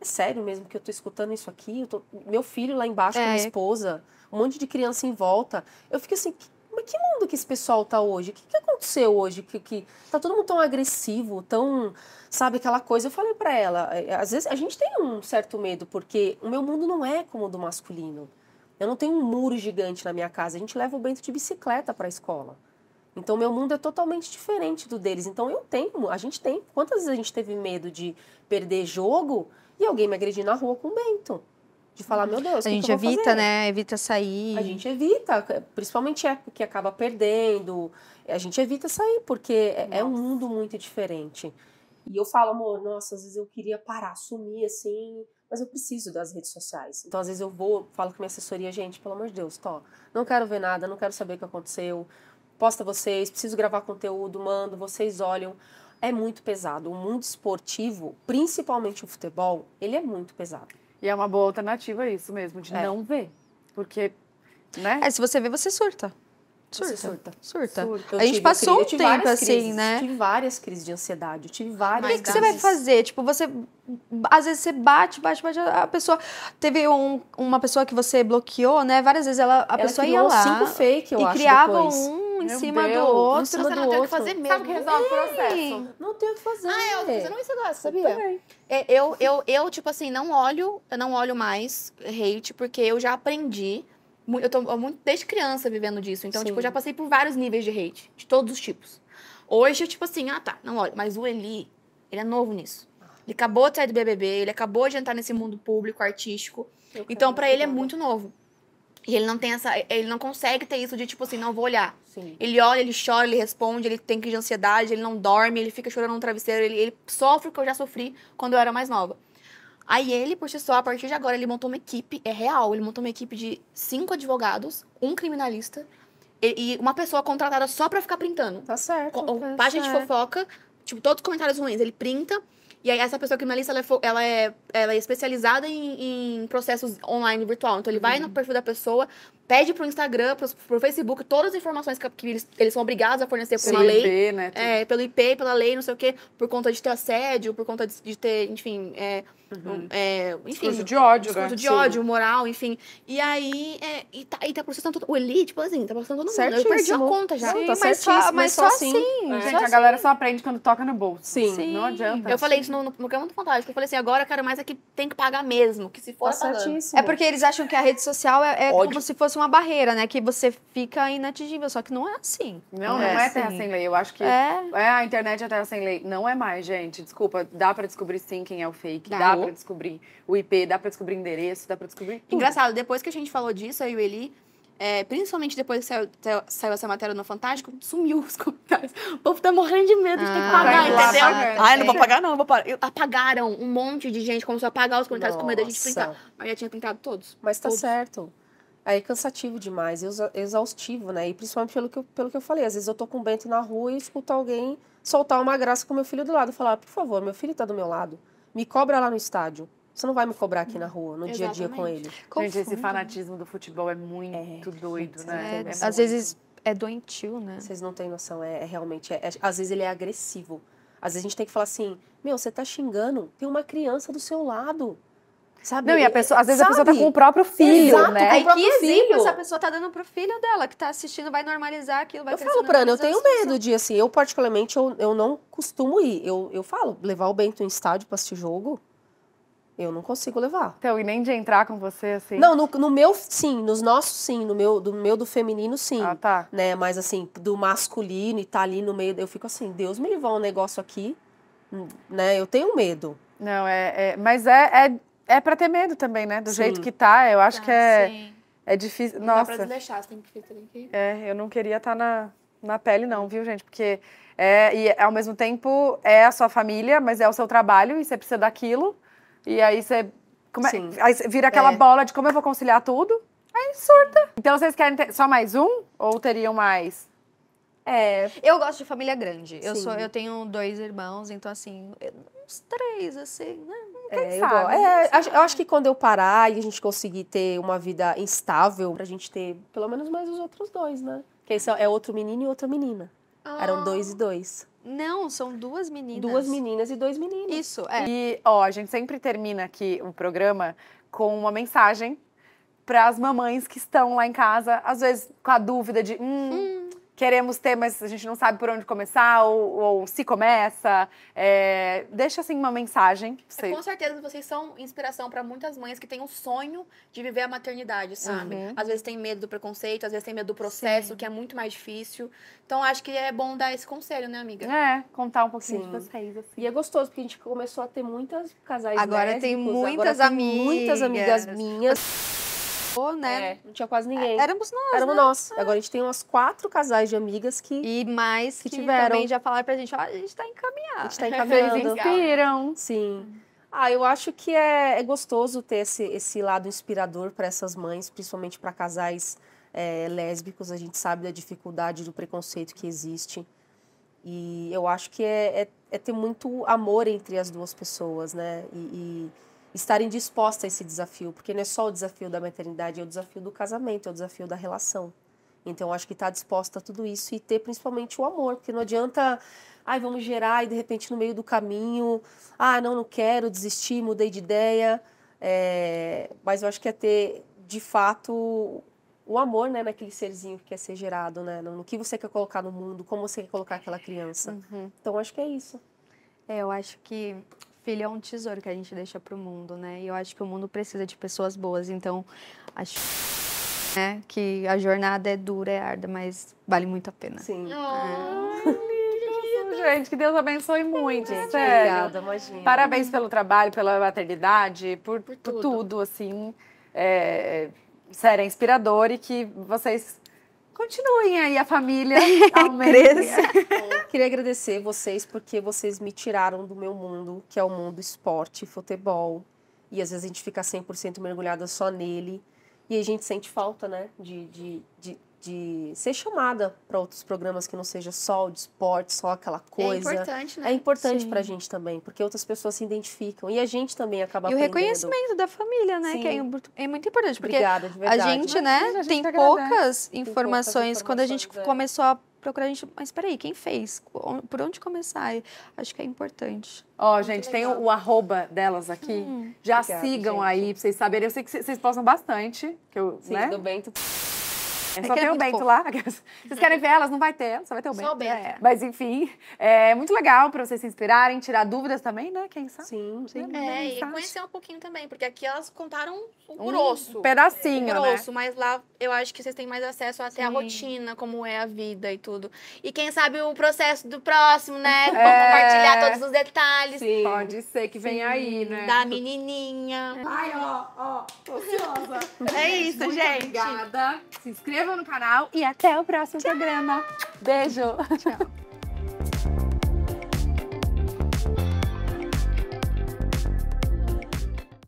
é sério mesmo que eu estou escutando isso aqui? Tô... Meu filho lá embaixo é. com a minha é. esposa, um monte de criança em volta. Eu fico assim, mas que mundo que esse pessoal tá hoje? O que, que aconteceu hoje? Que, que tá todo mundo tão agressivo, tão, sabe, aquela coisa. Eu falei para ela, é, é, às vezes a gente tem um certo medo, porque o meu mundo não é como o do masculino. Eu não tenho um muro gigante na minha casa. A gente leva o Bento de bicicleta para a escola. Então meu mundo é totalmente diferente do deles. Então eu tenho, a gente tem. Quantas vezes a gente teve medo de perder jogo e alguém me agredir na rua com um bento? De falar, meu Deus, a gente evita, fazer? né? Evita sair. A gente evita, principalmente é porque acaba perdendo. A gente evita sair, porque é, é um mundo muito diferente. E eu falo, amor, nossa, às vezes eu queria parar, sumir assim, mas eu preciso das redes sociais. Então, às vezes eu vou, falo com minha assessoria, gente, pelo amor de Deus, tô, não quero ver nada, não quero saber o que aconteceu, posta vocês, preciso gravar conteúdo, mando, vocês olham. É muito pesado. O mundo esportivo, principalmente o futebol, ele é muito pesado. E é uma boa alternativa isso mesmo, de é. não ver. Porque, né? É, se você vê, você surta. Surta. Surta. surta. surta. A gente passou um tempo assim, crises, né? Eu tive várias crises de ansiedade, eu tive várias. O que, você vai fazer? Tipo, você. Às vezes você bate, bate, bate. A pessoa. Teve um, uma pessoa que você bloqueou, né? Várias vezes ela, a ela pessoa ia lá. cinco fake, eu e acho. E criava depois. um um em cima Deus. do outro. você não tem o que fazer mesmo. Sabe o que resolve o processo? Não tem o que fazer. Ah, é, eu tô fazendo isso agora, sabia? É, eu, eu, eu, tipo assim, não olho, eu não olho mais hate, porque eu já aprendi. Eu tô muito desde criança vivendo disso. Então, Sim. tipo, eu já passei por vários níveis de hate, de todos os tipos. Hoje, eu, tipo assim, ah, tá, não olho. Mas o Eli, ele é novo nisso. Ele acabou de sair do BBB, ele acabou de entrar nesse mundo público, artístico. Eu então, para ele é muito novo. E ele não tem essa. Ele não consegue ter isso de tipo assim, não vou olhar. Sim. Ele olha, ele chora, ele responde, ele tem crise de ansiedade, ele não dorme, ele fica chorando no travesseiro, ele, ele sofre o que eu já sofri quando eu era mais nova. Aí ele, por si só, a partir de agora, ele montou uma equipe, é real, ele montou uma equipe de cinco advogados, um criminalista e, e uma pessoa contratada só pra ficar printando. Tá certo. Com, a tá página de fofoca, tipo, todos os comentários ruins, ele printa e aí, essa pessoa criminalista, ela é, ela é, ela é especializada em, em processos online virtual. Então, ele vai no perfil da pessoa, pede pro Instagram, pro, pro Facebook, todas as informações que, que eles, eles, são obrigados a fornecer pela lei. IP, né? É, pelo IP, pela lei, não sei o quê, por conta de ter assédio, por conta de, de ter, enfim... É, Uhum. É, enfim, discurso de ódio, discurso né? de Sim. ódio, moral, enfim. E aí, é, e, tá, e tá processando todo... O Eli, tipo assim, tá processando todo mundo. Certíssimo. Eu perdi a conta já. Tá sim, tá mas, certíssimo, é só, mas só assim. assim é. Gente, só a assim. galera só aprende quando toca no bolso. Sim. Sim. Não adianta. Eu falei isso no, no programa do Fantástico. Eu falei assim, agora eu quero mais é que tem que pagar mesmo, que se for tá É porque eles acham que a rede social é, é como se fosse uma barreira, né? Que você fica inatingível, só que não é assim. Não, não é, não é assim. terra sem lei. Eu acho que é. é. a internet é terra sem lei. Não é mais, gente. Desculpa, dá pra descobrir sim quem é o fake. Dá, dá dá para uhum. descobrir o IP, dá para descobrir endereço, dá para descobrir tudo. Engraçado, depois que a gente falou disso, aí o Eli, é, principalmente depois que saiu, saiu, essa matéria no Fantástico, sumiu os <laughs> comentários. O povo tá morrendo de medo de ter que ah, pagar, entendeu? Apagar. É. Ai, não vou pagar, não, vou pagar. Eu... Apagaram um monte de gente, começou a apagar os comentários Nossa. com medo da gente pintar. Mas já tinha pintado todos. Mas tá todos. certo. Aí é cansativo demais, exaustivo, né? E principalmente pelo que, eu, pelo que eu falei. Às vezes eu tô com o Bento na rua e escuto alguém soltar uma graça com meu filho do lado. Falar, por favor, meu filho tá do meu lado. Me cobra lá no estádio. Você não vai me cobrar aqui na rua, no Exatamente. dia a dia com ele. Confunde. Gente, esse fanatismo do futebol é muito é, doido, né? É, é às vezes é doentio, né? Vocês não têm noção, é, é realmente. É, é, às vezes ele é agressivo. Às vezes a gente tem que falar assim: meu, você tá xingando, tem uma criança do seu lado. Sabe? Não, e a pessoa, às vezes Sabe? a pessoa tá com o próprio filho, Exato, né? Tá Aí que exemplo essa pessoa tá dando pro filho dela, que tá assistindo, vai normalizar aquilo, vai Eu falo, Prana, eu tenho medo de, assim, eu particularmente, eu, eu não costumo ir. Eu, eu falo, levar o Bento em estádio pra assistir jogo, eu não consigo levar. Então, e nem de entrar com você, assim? Não, no, no meu, sim. Nos nossos, sim. No meu, do meu, do feminino, sim. Ah, tá. Né? Mas, assim, do masculino e tá ali no meio, eu fico assim, Deus me livrar um negócio aqui, hum, né? Eu tenho medo. Não, é, é mas é, é, é para ter medo também, né? Do sim. jeito que tá, eu acho tá, que é. Sim. É difícil. Não Nossa. dá pra deixar, você tem que, ficar que... É, eu não queria estar tá na, na pele, não, viu, gente? Porque. É, e ao mesmo tempo é a sua família, mas é o seu trabalho e você precisa daquilo. E aí você. Como é, Sim. aí vira aquela é. bola de como eu vou conciliar tudo. Aí surta. Então vocês querem ter só mais um? Ou teriam mais? É. Eu gosto de família grande. Sim. Eu, sou, eu tenho dois irmãos, então assim. Eu uns três, assim, né? Hum, quem é, sabe? Eu, né? é, sabe. eu acho que quando eu parar e a gente conseguir ter uma vida instável, pra gente ter pelo menos mais os outros dois, né? Que esse é outro menino e outra menina. Ah. Eram dois e dois. Não, são duas meninas. Duas meninas e dois meninos. Isso, é. E, ó, a gente sempre termina aqui o programa com uma mensagem para as mamães que estão lá em casa, às vezes com a dúvida de, hum, hum queremos ter, mas a gente não sabe por onde começar ou, ou se começa. É, deixa assim uma mensagem. Você... É, com certeza vocês são inspiração para muitas mães que têm um sonho de viver a maternidade, sabe? Uhum. Às vezes tem medo do preconceito, às vezes tem medo do processo, Sim. que é muito mais difícil. Então acho que é bom dar esse conselho, né, amiga? É, contar um pouquinho de vocês. Assim. E é gostoso porque a gente começou a ter muitas casais Agora lésbicos, tem muitas agora amigas. Tem muitas amigas minhas né? É, não tinha quase ninguém. É, éramos nós. Éramos né? nós. É. Agora a gente tem umas quatro casais de amigas que. E mais que, que tiveram. também já falaram pra gente: ó, a gente tá encaminhado. A gente tá <laughs> encaminhado. Eles inspiram. Sim. Ah, eu acho que é, é, gostoso ter esse, esse lado inspirador para essas mães, principalmente para casais é, lésbicos. A gente sabe da dificuldade, do preconceito que existe. E eu acho que é, é, é, ter muito amor entre as duas pessoas, né? E, e estarem dispostas a esse desafio, porque não é só o desafio da maternidade, é o desafio do casamento, é o desafio da relação. Então, acho que estar tá disposta a tudo isso e ter principalmente o amor, porque não adianta, ai, vamos gerar e de repente no meio do caminho, ah, não, não quero, desisti, mudei de ideia. É, mas eu acho que é ter, de fato, o amor né, naquele serzinho que quer ser gerado, né? No que você quer colocar no mundo, como você quer colocar aquela criança. Uhum. Então, acho que é isso. É, eu acho que filho é um tesouro que a gente deixa para o mundo, né? E eu acho que o mundo precisa de pessoas boas. Então, acho né, que a jornada é dura, é árdua, mas vale muito a pena. Sim. Oh. É. Gente, que Deus abençoe muito, sério. Obrigada, imagina. Parabéns pelo trabalho, pela maternidade, por, por, tudo. por tudo. assim. É, sério, é inspirador e que vocês continuem aí a família <laughs> é, cresça. É. Queria agradecer vocês porque vocês me tiraram do meu mundo, que é o mundo esporte, futebol. E às vezes a gente fica 100% mergulhada só nele. E a gente sente falta, né? De, de, de de ser chamada para outros programas que não seja só o de esporte, só aquela é coisa. É importante, né? É importante para a gente também, porque outras pessoas se identificam e a gente também acaba E o reconhecimento da família, né? Sim. Que é, é, muito importante, porque Obrigada, de verdade. a gente, né, a gente tem, poucas tem poucas informações. Quando a gente é. começou a procurar a gente, mas peraí, quem fez? Por onde começar? Acho que é importante. Ó, oh, gente, legal. tem o, o, arroba delas aqui. Hum, Já obrigada, sigam gente. aí para vocês saberem. Eu sei que vocês postam bastante. Que eu, Sim, né? do Bento. É, só tem o Bento fofo. lá. Vocês querem ver elas? Não vai ter só vai ter o Bento. Só o Bento. É. Mas enfim, é muito legal para vocês se inspirarem, tirar dúvidas também, né? Quem sabe? Sim, sim. É, é e conhecer um pouquinho também, porque aqui elas contaram o grosso. Um pedacinho, o né? grosso, né? mas lá eu acho que vocês têm mais acesso até sim. a rotina, como é a vida e tudo. E quem sabe o processo do próximo, né? <laughs> Vamos é... compartilhar todos os detalhes. Sim. Pode ser que venha aí, né? Da menininha. Ai, ó, ó, tô ansiosa. É isso, Muito gente. Obrigada. Se inscreva no canal e até o próximo Tchau. programa. Beijo. Tchau.